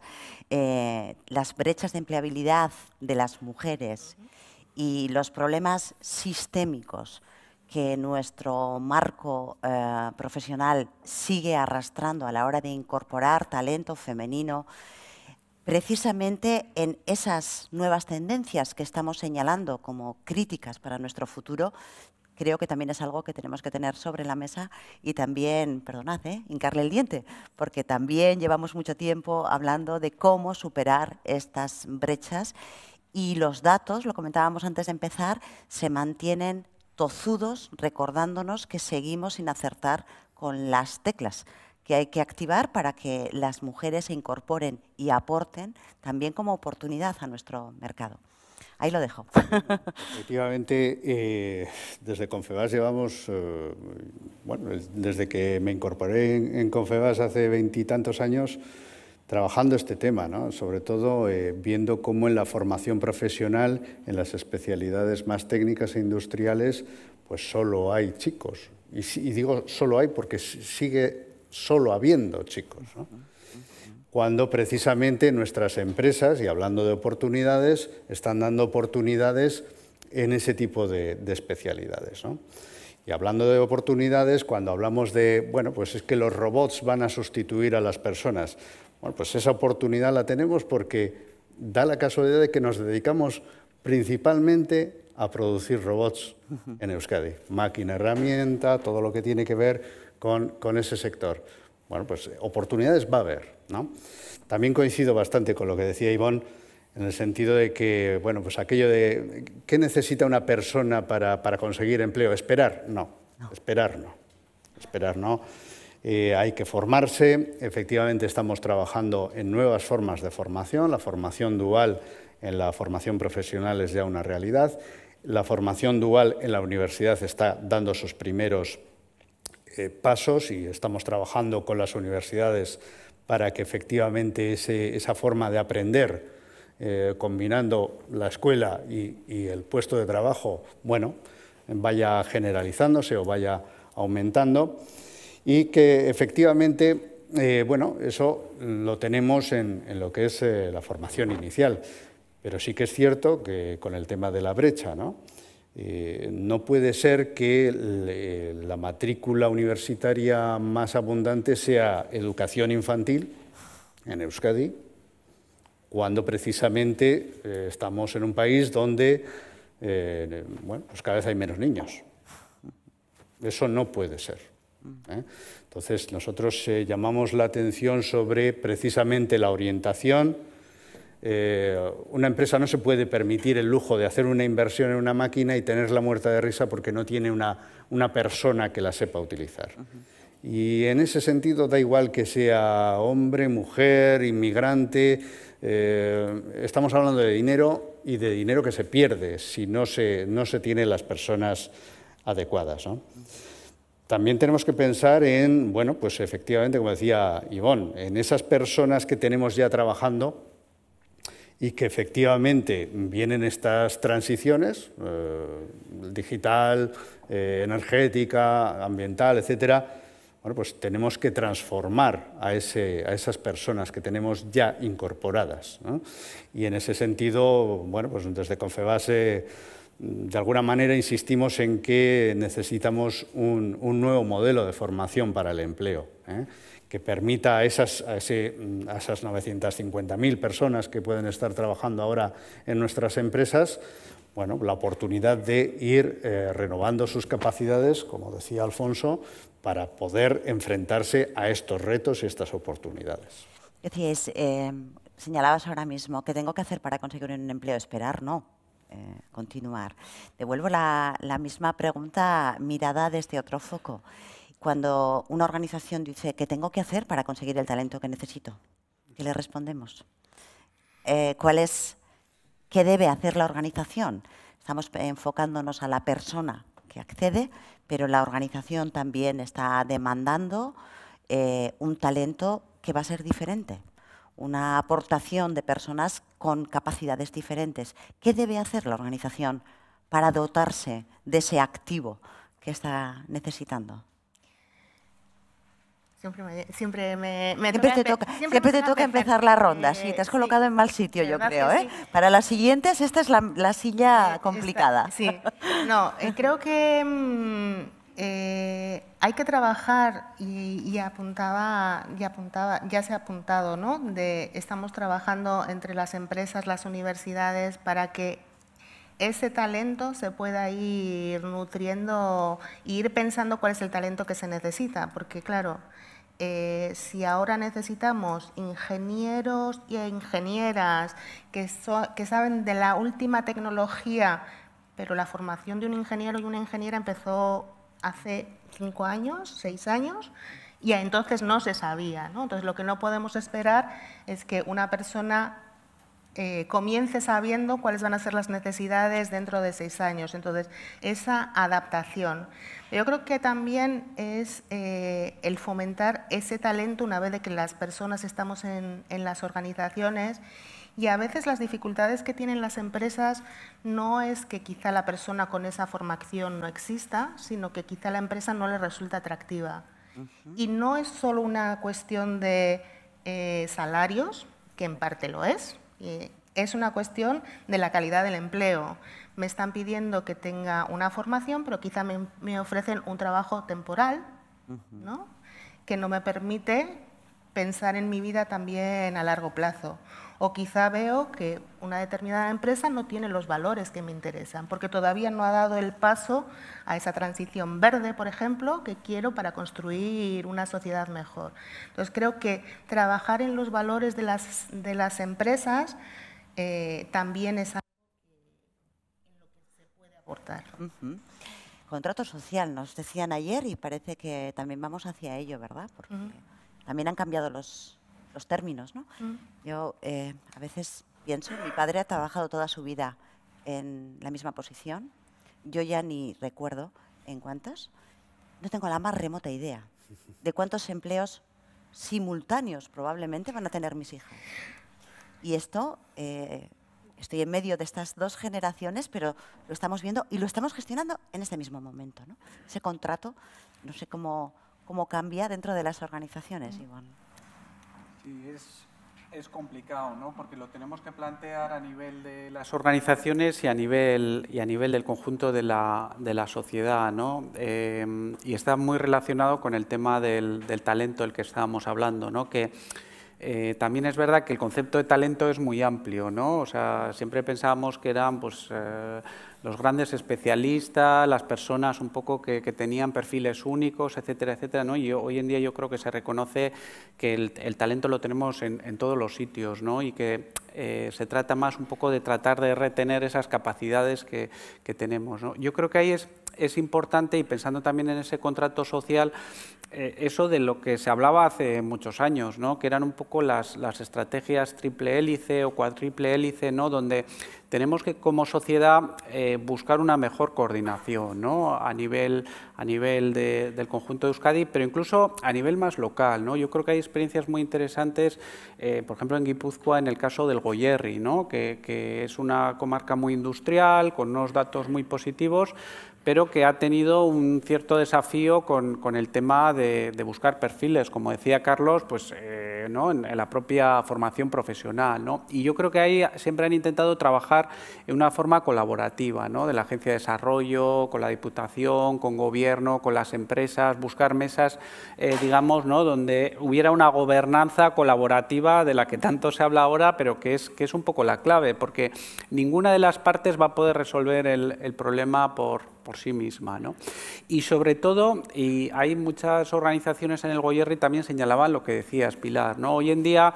eh, las brechas de empleabilidad de las mujeres y los problemas sistémicos que nuestro marco eh, profesional sigue arrastrando a la hora de incorporar talento femenino precisamente en esas nuevas tendencias que estamos señalando como críticas para nuestro futuro, creo que también es algo que tenemos que tener sobre la mesa y también, perdonad, ¿eh? hincarle el diente, porque también llevamos mucho tiempo hablando de cómo superar estas brechas y los datos, lo comentábamos antes de empezar, se mantienen tozudos recordándonos que seguimos sin acertar con las teclas que hay que activar para que las mujeres se incorporen y aporten también como oportunidad a nuestro mercado. Ahí lo dejo. Efectivamente, eh, desde Confebas llevamos, eh, bueno, desde que me incorporé en, Confebas hace veintitantos años, trabajando este tema, ¿no? sobre todo eh, viendo cómo en la formación profesional, en las especialidades más técnicas e industriales, pues solo hay chicos. Y, y digo solo hay porque sigue solo habiendo chicos. Cuando precisamente nuestras empresas, y hablando de oportunidades, están dando oportunidades en ese tipo de, de especialidades. ¿no? Y hablando de oportunidades, cuando hablamos de, bueno, pues es que los robots van a sustituir a las personas, bueno, pues esa oportunidad la tenemos porque da la casualidad de que nos dedicamos principalmente a producir robots en Euskadi. Máquina, herramienta, todo lo que tiene que ver con, ese sector. Bueno, pues eh, oportunidades va a haber. ¿no? También coincido bastante con lo que decía Ivonne en el sentido de que, bueno, pues aquello de qué necesita una persona para, conseguir empleo, esperar, no, esperar no, esperar no. Eh, hay que formarse, efectivamente estamos trabajando en nuevas formas de formación, la formación dual en la formación profesional es ya una realidad, la formación dual en la universidad está dando sus primeros eh, pasos y estamos trabajando con las universidades para que efectivamente esa forma de aprender, eh, combinando la escuela y, el puesto de trabajo, bueno, vaya generalizándose o vaya aumentando y que efectivamente, eh, bueno, eso lo tenemos en, en lo que es la formación inicial, pero sí que es cierto que con el tema de la brecha, ¿no? Eh, no puede ser que eh, la matrícula universitaria más abundante sea educación infantil en Euskadi, cuando precisamente eh, estamos en un país donde pues cada vez hay menos niños. Eso no puede ser. Entonces, nosotros llamamos la atención sobre precisamente la orientación, eh, una empresa no se puede permitir el lujo de hacer una inversión en una máquina y tenerla muerta de risa porque no tiene una, una persona que la sepa utilizar. Y en ese sentido da igual que sea hombre, mujer, inmigrante, eh, estamos hablando de dinero y de dinero que se pierde si no se, no se tienen las personas adecuadas. ¿no? También tenemos que pensar en, bueno, pues efectivamente, como decía Ivón, en esas personas que tenemos ya trabajando, y que efectivamente vienen estas transiciones, eh, digital, eh, energética, ambiental, etcétera, bueno, pues tenemos que transformar a, esas personas que tenemos ya incorporadas. Y en ese sentido, bueno, pues desde Confebase, de alguna manera insistimos en que necesitamos un, nuevo modelo de formación para el empleo. ¿eh? que permita a esas, mm, esas 950.000 personas que pueden estar trabajando ahora en nuestras empresas, bueno, la oportunidad de ir eh, renovando sus capacidades, como decía Alfonso, para poder enfrentarse a estos retos y estas oportunidades. Decías, eh, señalabas ahora mismo, que tengo que hacer para conseguir un empleo? Esperar, no. Eh, continuar. Devuelvo la misma pregunta mirada desde otro foco cuando una organización dice, ¿qué tengo que hacer para conseguir el talento que necesito? ¿Qué le respondemos? Eh, ¿Cuál es, qué debe hacer la organización? Estamos enfocándonos a la persona que accede, pero la organización también está demandando eh, un talento que va a ser diferente, una aportación de personas con capacidades diferentes. ¿Qué debe hacer la organización para dotarse de ese activo que está necesitando? Siempre me, siempre me, siempre te toca, empezar la ronda, sí, te has colocado en mal sitio, yo creo. ¿eh? Para las siguientes, esta es la, la silla eh, complicada. sí, no, eh, creo que mm, eh, hay que trabajar y, apuntaba, y, apuntaba, ya se ha apuntado, ¿no? De, estamos trabajando entre las empresas, las universidades, para que ese talento se pueda ir nutriendo ir pensando cuál es el talento que se necesita, porque claro, eh, si ahora necesitamos ingenieros e ingenieras que, que saben de la última tecnología, pero la formación de un ingeniero y una ingeniera empezó hace cinco años, seis años, y entonces no se sabía. Entonces, lo que no podemos esperar es que una persona eh, comience sabiendo cuáles van a ser las necesidades dentro de seis años. Entonces, esa adaptación. Yo creo que también es eh, el fomentar ese talento una vez de que las personas estamos en, las organizaciones y a veces las dificultades que tienen las empresas no es que quizá la persona con esa formación no exista, sino que quizá la empresa no le resulta atractiva. Y no es solo una cuestión de eh, salarios, que en parte lo es, es una cuestión de la calidad del empleo. Me están pidiendo que tenga una formación, pero quizá me, ofrecen un trabajo temporal, que no me permite pensar en mi vida también a largo plazo o quizá veo que una determinada empresa no tiene los valores que me interesan, porque todavía no ha dado el paso a esa transición verde, por ejemplo, que quiero para construir una sociedad mejor. Entonces, creo que trabajar en los valores de las, de las empresas eh, también es algo que se puede aportar. Contrato social, nos decían ayer, y parece que también vamos hacia ello, ¿verdad? Porque también han cambiado los, los términos. ¿no? Mm. Yo eh, a veces pienso, mi padre ha trabajado toda su vida en la misma posición, yo ya ni recuerdo en cuántos no tengo la más remota idea de cuántos empleos simultáneos probablemente van a tener mis hijos. Y esto, eh, estoy en medio de estas dos generaciones, pero lo estamos viendo y lo estamos gestionando en este mismo momento. ¿no? Ese contrato, no sé cómo, cómo cambia dentro de las organizaciones, mm es, complicado, ¿no? Porque lo tenemos que plantear a nivel de las organizaciones y a nivel, y a nivel del conjunto de la, de la sociedad, ¿no? Eh, y está muy relacionado con el tema del, del talento del que estábamos hablando, ¿no? Que, eh, también es verdad que el concepto de talento es muy amplio, ¿no? O sea, siempre pensábamos que eran pues, eh, los grandes especialistas, las personas un poco que, tenían perfiles únicos, etcétera, etcétera, Y hoy en día yo creo que se reconoce que el, talento lo tenemos en, todos los sitios, ¿no? Y que eh, se trata más un poco de tratar de retener esas capacidades que, tenemos, Yo creo que ahí es es importante, y pensando también en ese contrato social, eh, eso de lo que se hablaba hace muchos años, ¿no? que eran un poco las, las estrategias triple hélice o cuatriple hélice, ¿no? donde tenemos que como sociedad eh, buscar una mejor coordinación ¿no? a nivel, a nivel del conjunto de Euskadi, pero incluso a nivel más local. ¿no? Yo creo que hay experiencias muy interesantes, eh, por ejemplo en Guipúzcoa, en el caso del Goyerri, ¿no? que, que es una comarca muy industrial, con unos datos muy positivos, pero que ha tenido un cierto desafío con, el tema de, buscar perfiles, como decía Carlos, pues, eh, en, la propia formación profesional. Y yo creo que ahí siempre han intentado trabajar en una forma colaborativa, de la Agencia de Desarrollo, con la Diputación, con Gobierno, con las empresas, buscar mesas, eh, digamos, ¿no? donde hubiera una gobernanza colaborativa de la que tanto se habla ahora, pero que es, que es un poco la clave, porque ninguna de las partes va a poder resolver el, el problema por por sí misma. Y sobre todo, y hay muchas organizaciones en el Goyerri también señalaban lo que decías, Pilar. ¿no? Hoy en día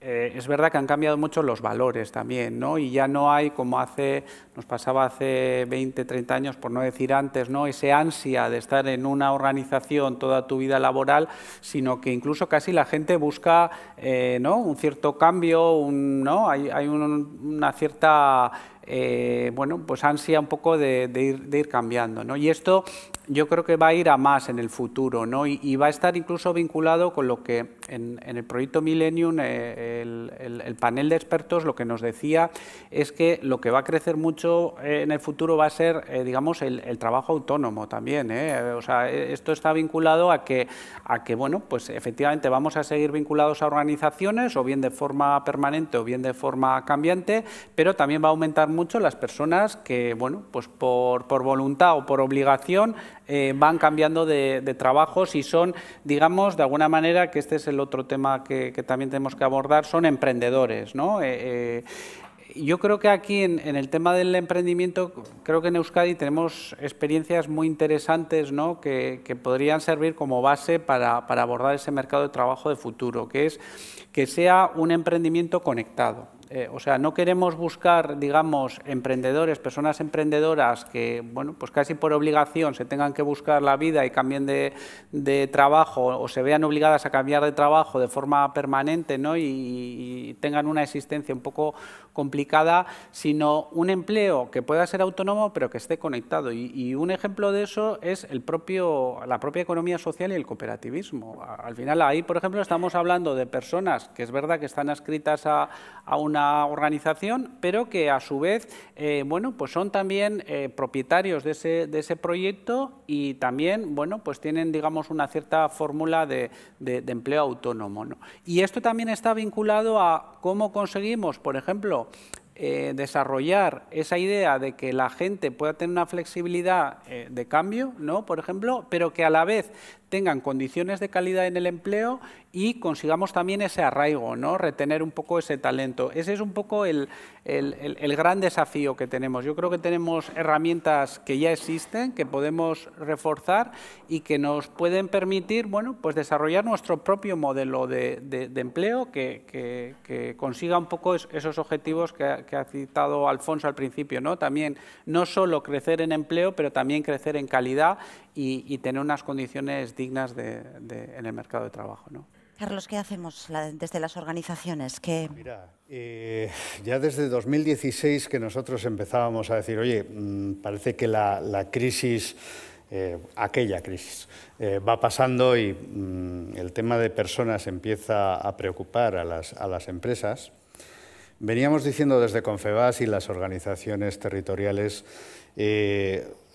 eh, es verdad que han cambiado mucho los valores también, ¿no? y ya no hay como hace, nos pasaba hace 20, 30 años, por no decir antes, ¿no? ese ansia de estar en una organización toda tu vida laboral, sino que incluso casi la gente busca eh, ¿no? un cierto cambio, ¿no? hay, una cierta eh, bueno, pues ansia un poco de, ir, ir, cambiando. ¿no? Y esto yo creo que va a ir a más en el futuro ¿no? y, va a estar incluso vinculado con lo que en, el proyecto Millennium eh, el, panel de expertos lo que nos decía es que lo que va a crecer mucho eh, en el futuro va a ser, digamos, el, trabajo autónomo también. O sea, esto está vinculado a que, a que, bueno, pues efectivamente vamos a seguir vinculados a organizaciones o bien de forma permanente o bien de forma cambiante, pero también va a aumentar mucho las personas que, bueno, pues por, voluntad o por obligación eh, van cambiando de, trabajo trabajos y son, digamos, de alguna manera, que este es el otro tema que, también tenemos que abordar, son emprendedores, eh, eh, yo creo que aquí en, el tema del emprendimiento, creo que en Euskadi tenemos experiencias muy interesantes que, podrían servir como base para abordar ese mercado de trabajo de futuro, que es que sea un emprendimiento conectado. Eh, o sea, no queremos buscar, digamos, emprendedores, personas emprendedoras que, bueno, pues casi por obligación se tengan que buscar la vida y cambien de, trabajo o se vean obligadas a cambiar de trabajo de forma permanente, ¿no? Y, tengan una existencia un poco complicada, sino un empleo que pueda ser autónomo pero que esté conectado. Y, un ejemplo de eso es el propio, la propia economía social y el cooperativismo. Al final ahí, por ejemplo, estamos hablando de personas que es verdad que están adscritas a una organización, pero que a su vez eh, bueno, pues son también eh, propietarios de ese, proyecto y también bueno, pues tienen digamos, una cierta fórmula de, empleo autónomo. ¿no? Y esto también está vinculado a cómo conseguimos, por ejemplo, eh, desarrollar esa idea de que la gente pueda tener una flexibilidad de cambio, ¿no? por ejemplo, pero que a la vez tengan condiciones de calidad en el empleo y consigamos también ese arraigo, ¿no? retener un poco ese talento. Ese es un poco el, el, el, gran desafío que tenemos. Yo creo que tenemos herramientas que ya existen, que podemos reforzar y que nos pueden permitir bueno, pues desarrollar nuestro propio modelo de, de, empleo que, que, consiga un poco esos objetivos que, ha citado Alfonso al principio. ¿no? También no solo crecer en empleo, pero también crecer en calidad y, y tener unas condiciones dignas en el mercado de trabajo. Carlos, ¿qué hacemos desde las organizaciones? Eh, ya desde 2016 que nosotros empezábamos a decir, oye, mm, parece que la, crisis, eh, aquella crisis, eh, va pasando y mm, el tema de personas empieza a preocupar a las, a las empresas. Veníamos diciendo desde Confebas y las organizaciones territoriales,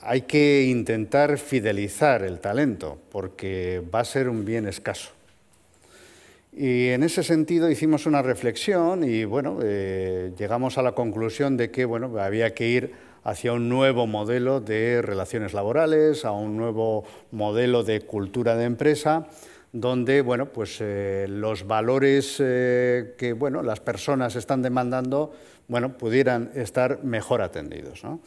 hay que intentar fidelizar el talento porque va a ser un bien escaso. Y en ese sentido hicimos una reflexión y bueno, eh, llegamos a la conclusión de que bueno, había que ir hacia un nuevo modelo de relaciones laborales, a un nuevo modelo de cultura de empresa, donde bueno, pues, eh, los valores eh, que bueno, las personas están demandando bueno, pudieran estar mejor atendidos. ¿no?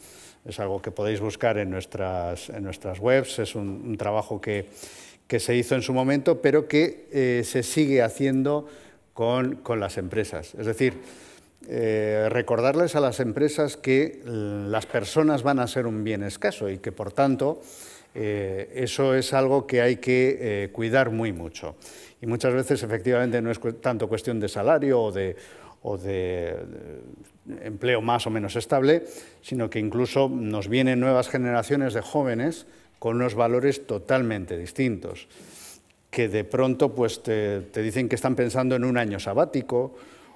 es algo que podéis buscar en nuestras, en nuestras webs, es un, trabajo que, se hizo en su momento, pero que eh, se sigue haciendo con, las empresas. Es decir, eh, recordarles a las empresas que mm, las personas van a ser un bien escaso y que, por tanto, eh, eso es algo que hay que cuidar muy mucho. Y muchas veces, efectivamente, no es tanto cuestión de salario o de empleo más o menos estable, sino que incluso nos vienen nuevas generaciones de jóvenes con unos valores totalmente distintos, que de pronto pues, te, dicen que están pensando en un año sabático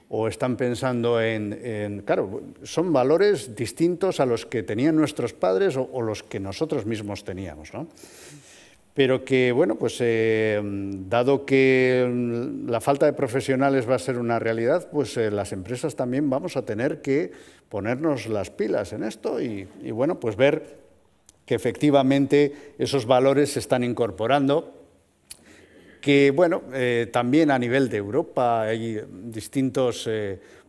o están pensando en, Claro, son valores distintos a los que tenían nuestros padres o, o los que nosotros mismos teníamos. ¿no? pero que, bueno, pues eh, dado que mm, la falta de profesionales va a ser una realidad, pues eh, las empresas también vamos a tener que ponernos las pilas en esto y, bueno, pues ver que efectivamente esos valores se están incorporando, que, bueno, eh, también a nivel de Europa hay distintos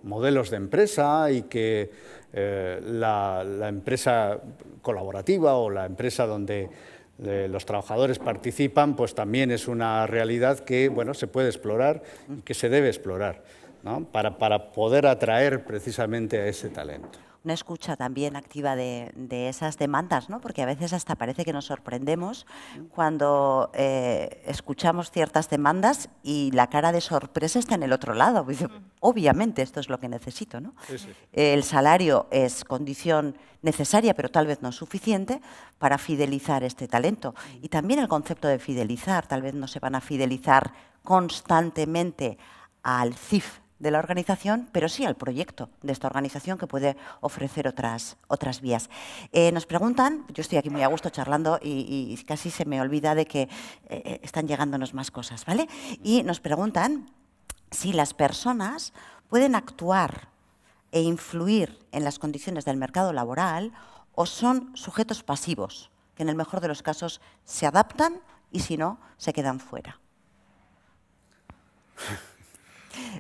modelos de empresa y que la, empresa colaborativa o la empresa donde los trabajadores participan, pues también es una realidad que se puede explorar y que se debe explorar para, para poder atraer precisamente a ese talento una escucha también activa de, esas demandas, ¿no? porque a veces hasta parece que nos sorprendemos cuando eh, escuchamos ciertas demandas y la cara de sorpresa está en el otro lado. Pues obviamente esto es lo que necesito. ¿no? El salario es condición necesaria, pero tal vez no suficiente, para fidelizar este talento. Y también el concepto de fidelizar, tal vez no se van a fidelizar constantemente al CIF, de la organización, pero sí al proyecto de esta organización que puede ofrecer otras, otras vías. Eh, nos preguntan, yo estoy aquí muy a gusto charlando y, casi se me olvida de que eh, eh, están llegándonos más cosas, ¿vale? Y nos preguntan si las personas pueden actuar e influir en las condiciones del mercado laboral o son sujetos pasivos, que en el mejor de los casos se adaptan y si no, se quedan fuera.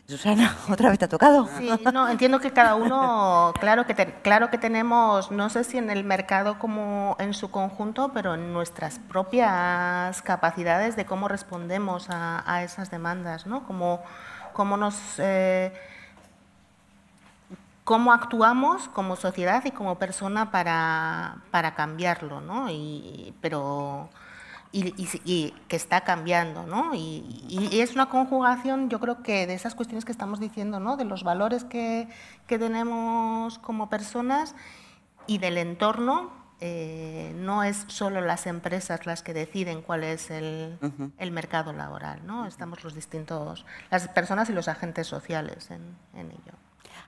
Susana, ¿otra vez te ha tocado? Sí, no, entiendo que cada uno, claro que, claro que tenemos, no sé si en el mercado como en su conjunto, pero en nuestras propias capacidades de cómo respondemos a, esas demandas, ¿no? Cómo, nos... Eh, actuamos como sociedad y como persona para, cambiarlo, ¿no? Y, pero y, que está cambiando, ¿no? Y, es una conjugación, yo creo que de esas cuestiones que estamos diciendo, ¿no? De los valores que, tenemos como personas y del entorno. Eh, no es solo las empresas las que deciden cuál es el, mercado laboral, ¿no? Estamos los distintos, las personas y los agentes sociales en, ello.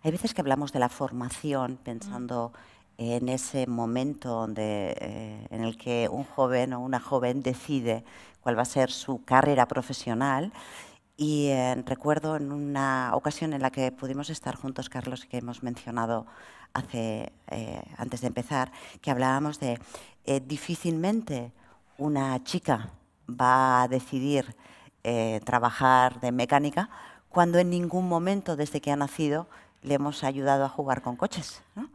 Hay veces que hablamos de la formación pensando en ese momento donde, eh, en el que un joven o una joven decide cuál va a ser su carrera profesional. Y eh, recuerdo en una ocasión en la que pudimos estar juntos, Carlos, que hemos mencionado hace, eh, antes de empezar, que hablábamos de difícilmente una chica va a decidir trabajar de mecánica cuando en ningún momento desde que ha nacido le hemos ayudado a jugar con coches. ¿no?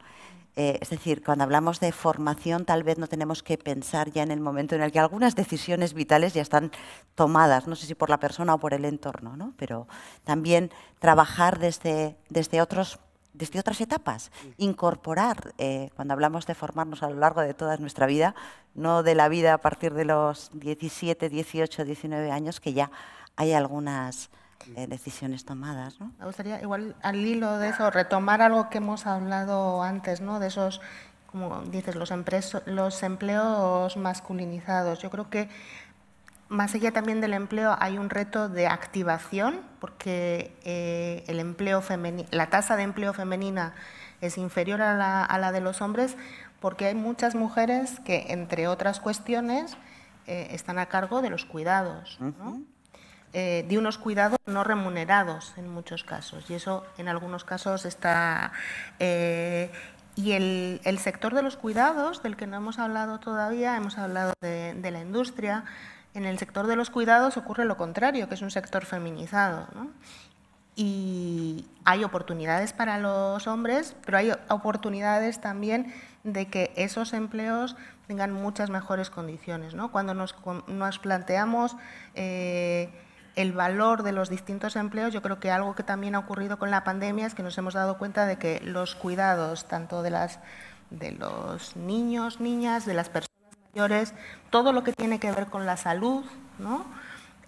Eh, es decir, cuando hablamos de formación, tal vez no tenemos que pensar ya en el momento en el que algunas decisiones vitales ya están tomadas, no sé si por la persona o por el entorno, ¿no? pero también trabajar desde, desde, otros, desde otras etapas, incorporar, eh, cuando hablamos de formarnos a lo largo de toda nuestra vida, no de la vida a partir de los 17, 18, 19 años, que ya hay algunas eh, decisiones tomadas. ¿no? Me gustaría, igual al hilo de eso, retomar algo que hemos hablado antes, ¿no? de esos, como dices, los, los empleos masculinizados. Yo creo que más allá también del empleo hay un reto de activación, porque eh, el empleo femenino, la tasa de empleo femenina es inferior a la, de los hombres, porque hay muchas mujeres que, entre otras cuestiones, eh, están a cargo de los cuidados. ¿no? Eh, de unos cuidados no remunerados en muchos casos y eso en algunos casos está... Eh, y el, sector de los cuidados, del que no hemos hablado todavía, hemos hablado de, la industria, en el sector de los cuidados ocurre lo contrario, que es un sector feminizado. Y hay oportunidades para los hombres, pero hay oportunidades también de que esos empleos tengan muchas mejores condiciones. Cuando nos, planteamos... Eh, el valor de los distintos empleos, yo creo que algo que también ha ocurrido con la pandemia es que nos hemos dado cuenta de que los cuidados, tanto de, las, de los niños, niñas, de las personas mayores, todo lo que tiene que ver con la salud, ¿no?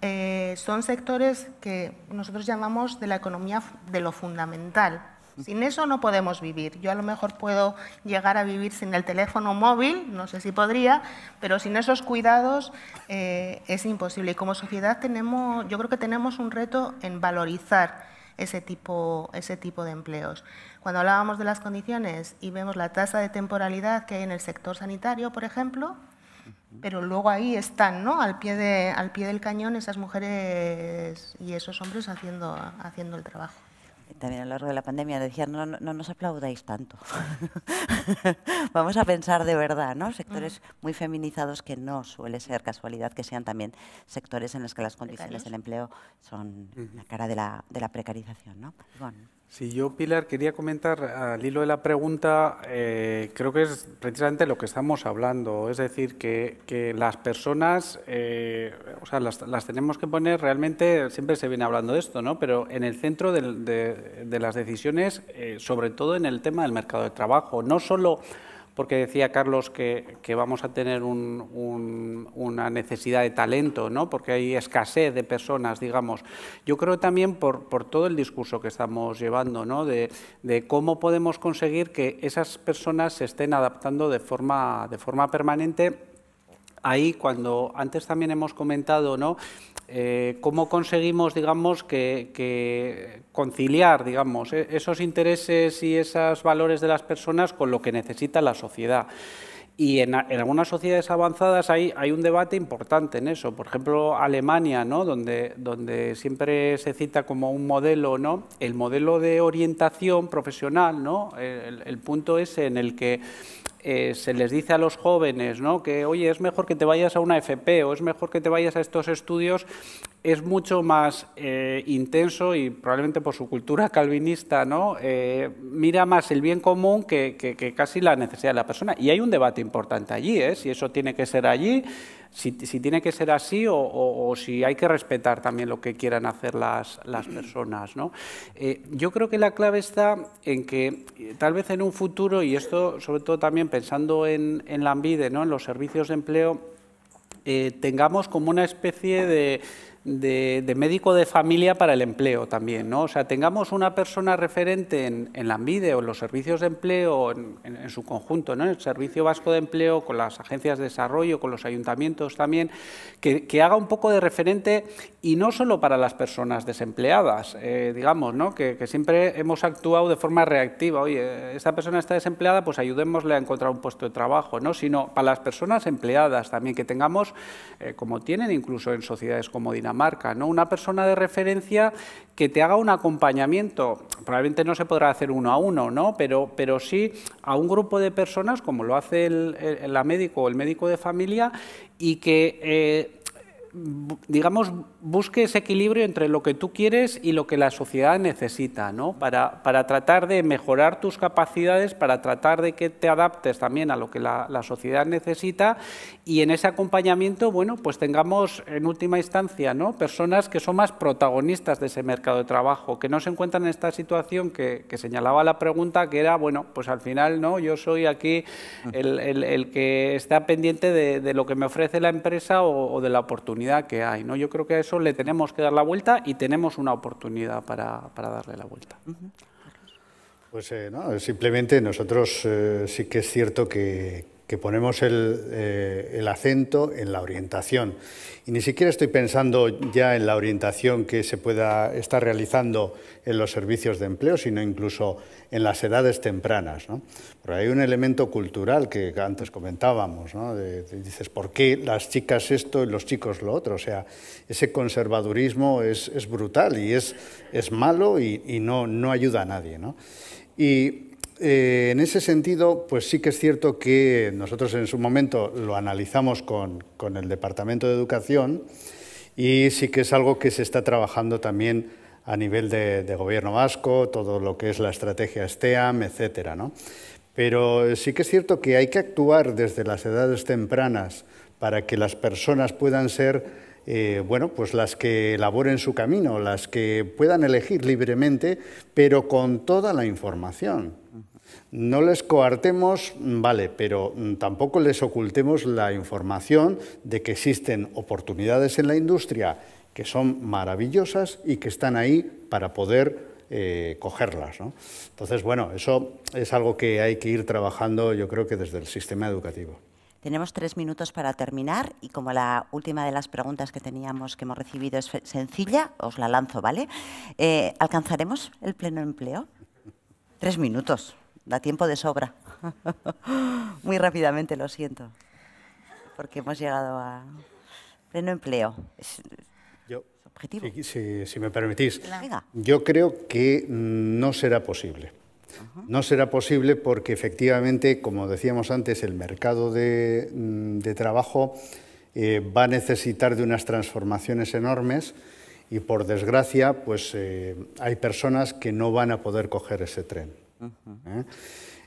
Eh, son sectores que nosotros llamamos de la economía de lo fundamental, sin eso no podemos vivir. Yo a lo mejor puedo llegar a vivir sin el teléfono móvil, no sé si podría, pero sin esos cuidados eh, es imposible. Y como sociedad tenemos, yo creo que tenemos un reto en valorizar ese tipo, ese tipo de empleos. Cuando hablábamos de las condiciones y vemos la tasa de temporalidad que hay en el sector sanitario, por ejemplo, pero luego ahí están, ¿no? Al pie, de, al pie del cañón esas mujeres y esos hombres haciendo, haciendo el trabajo también a lo largo de la pandemia, decían, no, no, nos aplaudáis tanto. Vamos a pensar de verdad, ¿no? Mm. Sectores muy feminizados que no suele ser casualidad que sean también sectores en los que las condiciones del empleo son la cara de la, de la precarización, ¿no? Si yo, Pilar, quería comentar al hilo de la pregunta, eh, creo que es precisamente lo que estamos hablando, es decir, que, las personas, eh, o sea, las, las, tenemos que poner realmente, siempre se viene hablando de esto, ¿no? pero en el centro de, las decisiones, eh, sobre todo en el tema del mercado de trabajo, no solo porque decía Carlos que, vamos a tener una necesidad de talento, ¿no? porque hay escasez de personas, digamos. Yo creo también por, todo el discurso que estamos llevando, ¿no? de, cómo podemos conseguir que esas personas se estén adaptando de forma, de forma permanente. Ahí, cuando antes también hemos comentado, ¿no? Eh, cómo conseguimos, digamos, que, conciliar, digamos, e-, esos intereses y esos valores de las personas con lo que necesita la sociedad. Y en, algunas sociedades avanzadas hay, un debate importante en eso. Por ejemplo, Alemania, ¿no? donde, donde siempre se cita como un modelo, ¿no? el modelo de orientación profesional, ¿no? el, punto es en el que eh, se les dice a los jóvenes que, oye, es mejor que te vayas a una FP o es mejor que te vayas a estos estudios es mucho más eh, intenso y probablemente por su cultura calvinista, ¿no? Eh, mira más el bien común que, casi la necesidad de la persona. Y hay un debate importante allí, ¿eh? si eso tiene que ser allí, si, tiene que ser así o, si hay que respetar también lo que quieran hacer las, las personas. yo creo que la clave está en que tal vez en un futuro, y esto sobre todo también pensando en, en la AMBIDE, ¿no? en los servicios de empleo, tengamos como una especie de de, médico de familia para el empleo también, ¿no? O sea, tengamos una persona referente en, la mide o en los servicios de empleo en, su conjunto, ¿no? En el Servicio Vasco de Empleo, con las agencias de desarrollo, con los ayuntamientos también, que, haga un poco de referente y no solo para las personas desempleadas, eh, digamos, ¿no? Que, siempre hemos actuado de forma reactiva. Oye, esta persona está desempleada, pues ayudémosle a encontrar un puesto de trabajo, ¿no? Sino para las personas empleadas también, que tengamos, eh, como tienen incluso en sociedades como Dinamarca, marca, ¿no? Una persona de referencia que te haga un acompañamiento. Probablemente no se podrá hacer uno a uno, ¿no? Pero, pero sí a un grupo de personas, como lo hace el, la médico o el médico de familia, y que eh, digamos, busque ese equilibrio entre lo que tú quieres y lo que la sociedad necesita, ¿no? Para, para tratar de mejorar tus capacidades, para tratar de que te adaptes también a lo que la, sociedad necesita y en ese acompañamiento, bueno, pues tengamos en última instancia, ¿no? Personas que son más protagonistas de ese mercado de trabajo, que no se encuentran en esta situación que, señalaba la pregunta, que era, bueno, pues al final, ¿no? Yo soy aquí el, que está pendiente de, lo que me ofrece la empresa o de la oportunidad que hay. ¿no? Yo creo que a eso le tenemos que dar la vuelta y tenemos una oportunidad para, para darle la vuelta. Pues eh, no, simplemente nosotros eh, sí que es cierto que, que ponemos el, eh, el, acento en la orientación. Y ni siquiera estoy pensando ya en la orientación que se pueda estar realizando en los servicios de empleo, sino incluso en las edades tempranas. ¿no? hay un elemento cultural que antes comentábamos, ¿no? dices, ¿por qué las chicas esto y los chicos lo otro? O sea, ese conservadurismo es, es brutal y es, es malo y, y no, no, ayuda a nadie. ¿no? Y eh, en ese sentido, pues sí que es cierto que nosotros en su momento lo analizamos con, el Departamento de Educación y sí que es algo que se está trabajando también a nivel de, gobierno vasco, todo lo que es la estrategia STEAM, etcétera, Pero sí que es cierto que hay que actuar desde las edades tempranas para que las personas puedan ser eh, bueno, pues las que elaboren su camino, las que puedan elegir libremente, pero con toda la información. No les coartemos, vale, pero mm, tampoco les ocultemos la información de que existen oportunidades en la industria que son maravillosas y que están ahí para poder eh, cogerlas. ¿no? Entonces, bueno, eso es algo que hay que ir trabajando, yo creo que desde el sistema educativo. Tenemos tres minutos para terminar y como la última de las preguntas que teníamos, que hemos recibido, es sencilla, os la lanzo, ¿vale? Eh, ¿Alcanzaremos el pleno empleo? Tres minutos da tiempo de sobra. Muy rápidamente, lo siento, porque hemos llegado a pleno empleo. Yo, Si, me permitís, yo creo que no será posible. No será posible porque efectivamente, como decíamos antes, el mercado de, mm, trabajo eh, va a necesitar de unas transformaciones enormes y por desgracia pues, eh, hay personas que no van a poder coger ese tren. ¿Eh?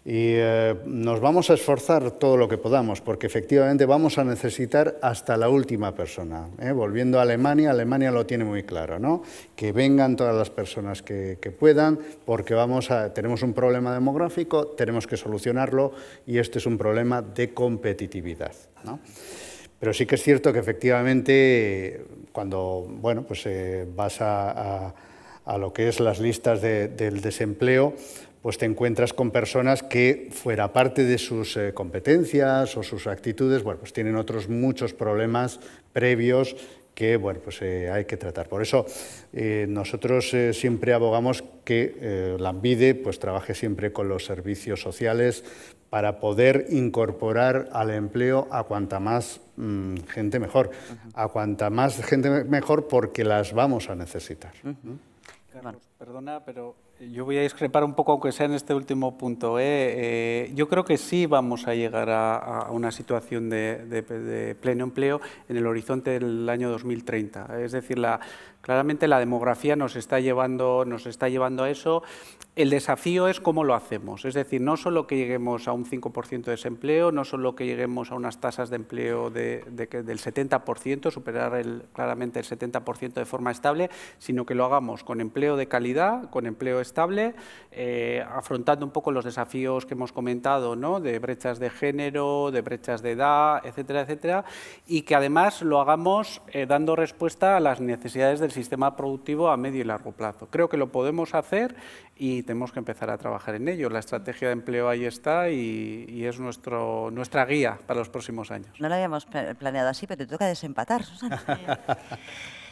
Y eh, nos vamos a esforzar todo lo que podamos, porque efectivamente vamos a necesitar hasta la última persona. ¿eh? Volviendo a Alemania, Alemania lo tiene muy claro, ¿no? Que vengan todas las personas que, puedan, porque vamos a, tenemos un problema demográfico, tenemos que solucionarlo y este es un problema de competitividad. ¿no? Pero sí que es cierto que efectivamente cuando bueno, pues, vas a, a, lo que es las listas del desempleo, pues te encuentras con personas que, fuera parte de sus eh, competencias o sus actitudes, bueno, pues tienen otros muchos problemas previos que bueno, pues, eh, hay que tratar. Por eso eh, nosotros siempre abogamos que la ANVIDE pues, trabaje siempre con los servicios sociales para poder incorporar al empleo a cuanta más mm, gente mejor, a cuanta más gente mejor porque las vamos a necesitar. perdona, pero yo voy a discrepar un poco, aunque sea en este último punto. Eh, eh, yo creo que sí vamos a llegar a, una situación de, de, pleno empleo en el horizonte del año 2030. Es decir, la, Claramente la demografía nos está llevando, nos está llevando a eso. El desafío es cómo lo hacemos, es decir, no solo que lleguemos a un 5% de desempleo, no solo que lleguemos a unas tasas de empleo del 70%, superar claramente el 70% de forma estable, sino que lo hagamos con empleo de calidad, con empleo estable, eh, afrontando un poco los desafíos que hemos comentado, de brechas de género, de brechas de edad, etcétera, etcétera, y que además lo hagamos eh, dando respuesta a las necesidades del sistema productivo a medio y largo plazo. Creo que lo podemos hacer y tenemos que empezar a trabajar en ello. La estrategia de empleo ahí está y, es nuestro, nuestra guía para los próximos años. No lo habíamos planeado así, pero te toca desempatar, Susana.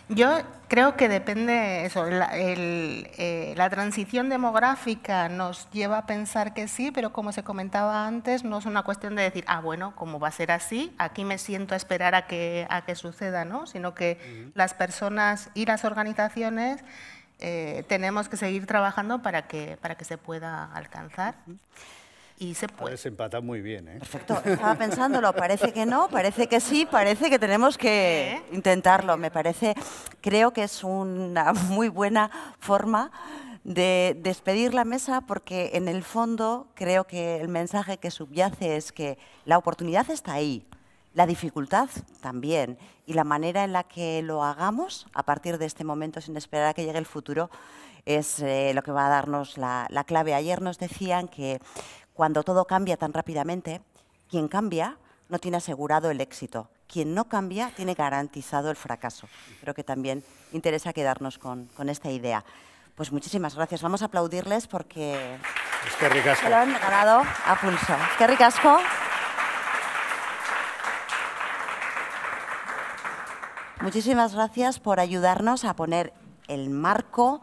Yo creo que depende eso. Eh, la, transición demográfica nos lleva a pensar que sí, pero como se comentaba antes, no es una cuestión de decir, ah, bueno, como va a ser así, aquí me siento a esperar a que, a que suceda, ¿no? Sino que las personas y las organizaciones eh, tenemos que seguir trabajando para que, para que se pueda alcanzar y se puede. Se muy bien, ¿eh? Perfecto, estaba pensándolo, parece que no, parece que sí, parece que tenemos que ¿Eh? intentarlo, me parece, creo que es una muy buena forma de despedir la mesa porque en el fondo creo que el mensaje que subyace es que la oportunidad está ahí, la dificultad también y la manera en la que lo hagamos a partir de este momento sin esperar a que llegue el futuro es eh, lo que va a darnos la clave. Ayer nos decían que cuando todo cambia tan rápidamente, quien cambia no tiene asegurado el éxito. Quien no cambia tiene garantizado el fracaso. Creo que también interesa quedarnos con, esta idea. Pues muchísimas gracias. Vamos a aplaudirles porque es que lo han ganado a pulso. Es ricasco. Muchísimas gracias por ayudarnos a poner el marco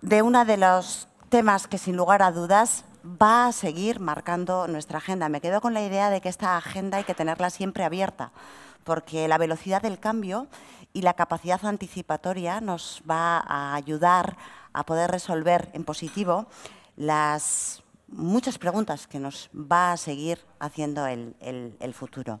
de uno de los temas que sin lugar a dudas va a seguir marcando nuestra agenda. Me quedo con la idea de que esta agenda hay que tenerla siempre abierta, porque la velocidad del cambio y la capacidad anticipatoria nos va a ayudar a poder resolver en positivo las muchas preguntas que nos va a seguir haciendo el, futuro.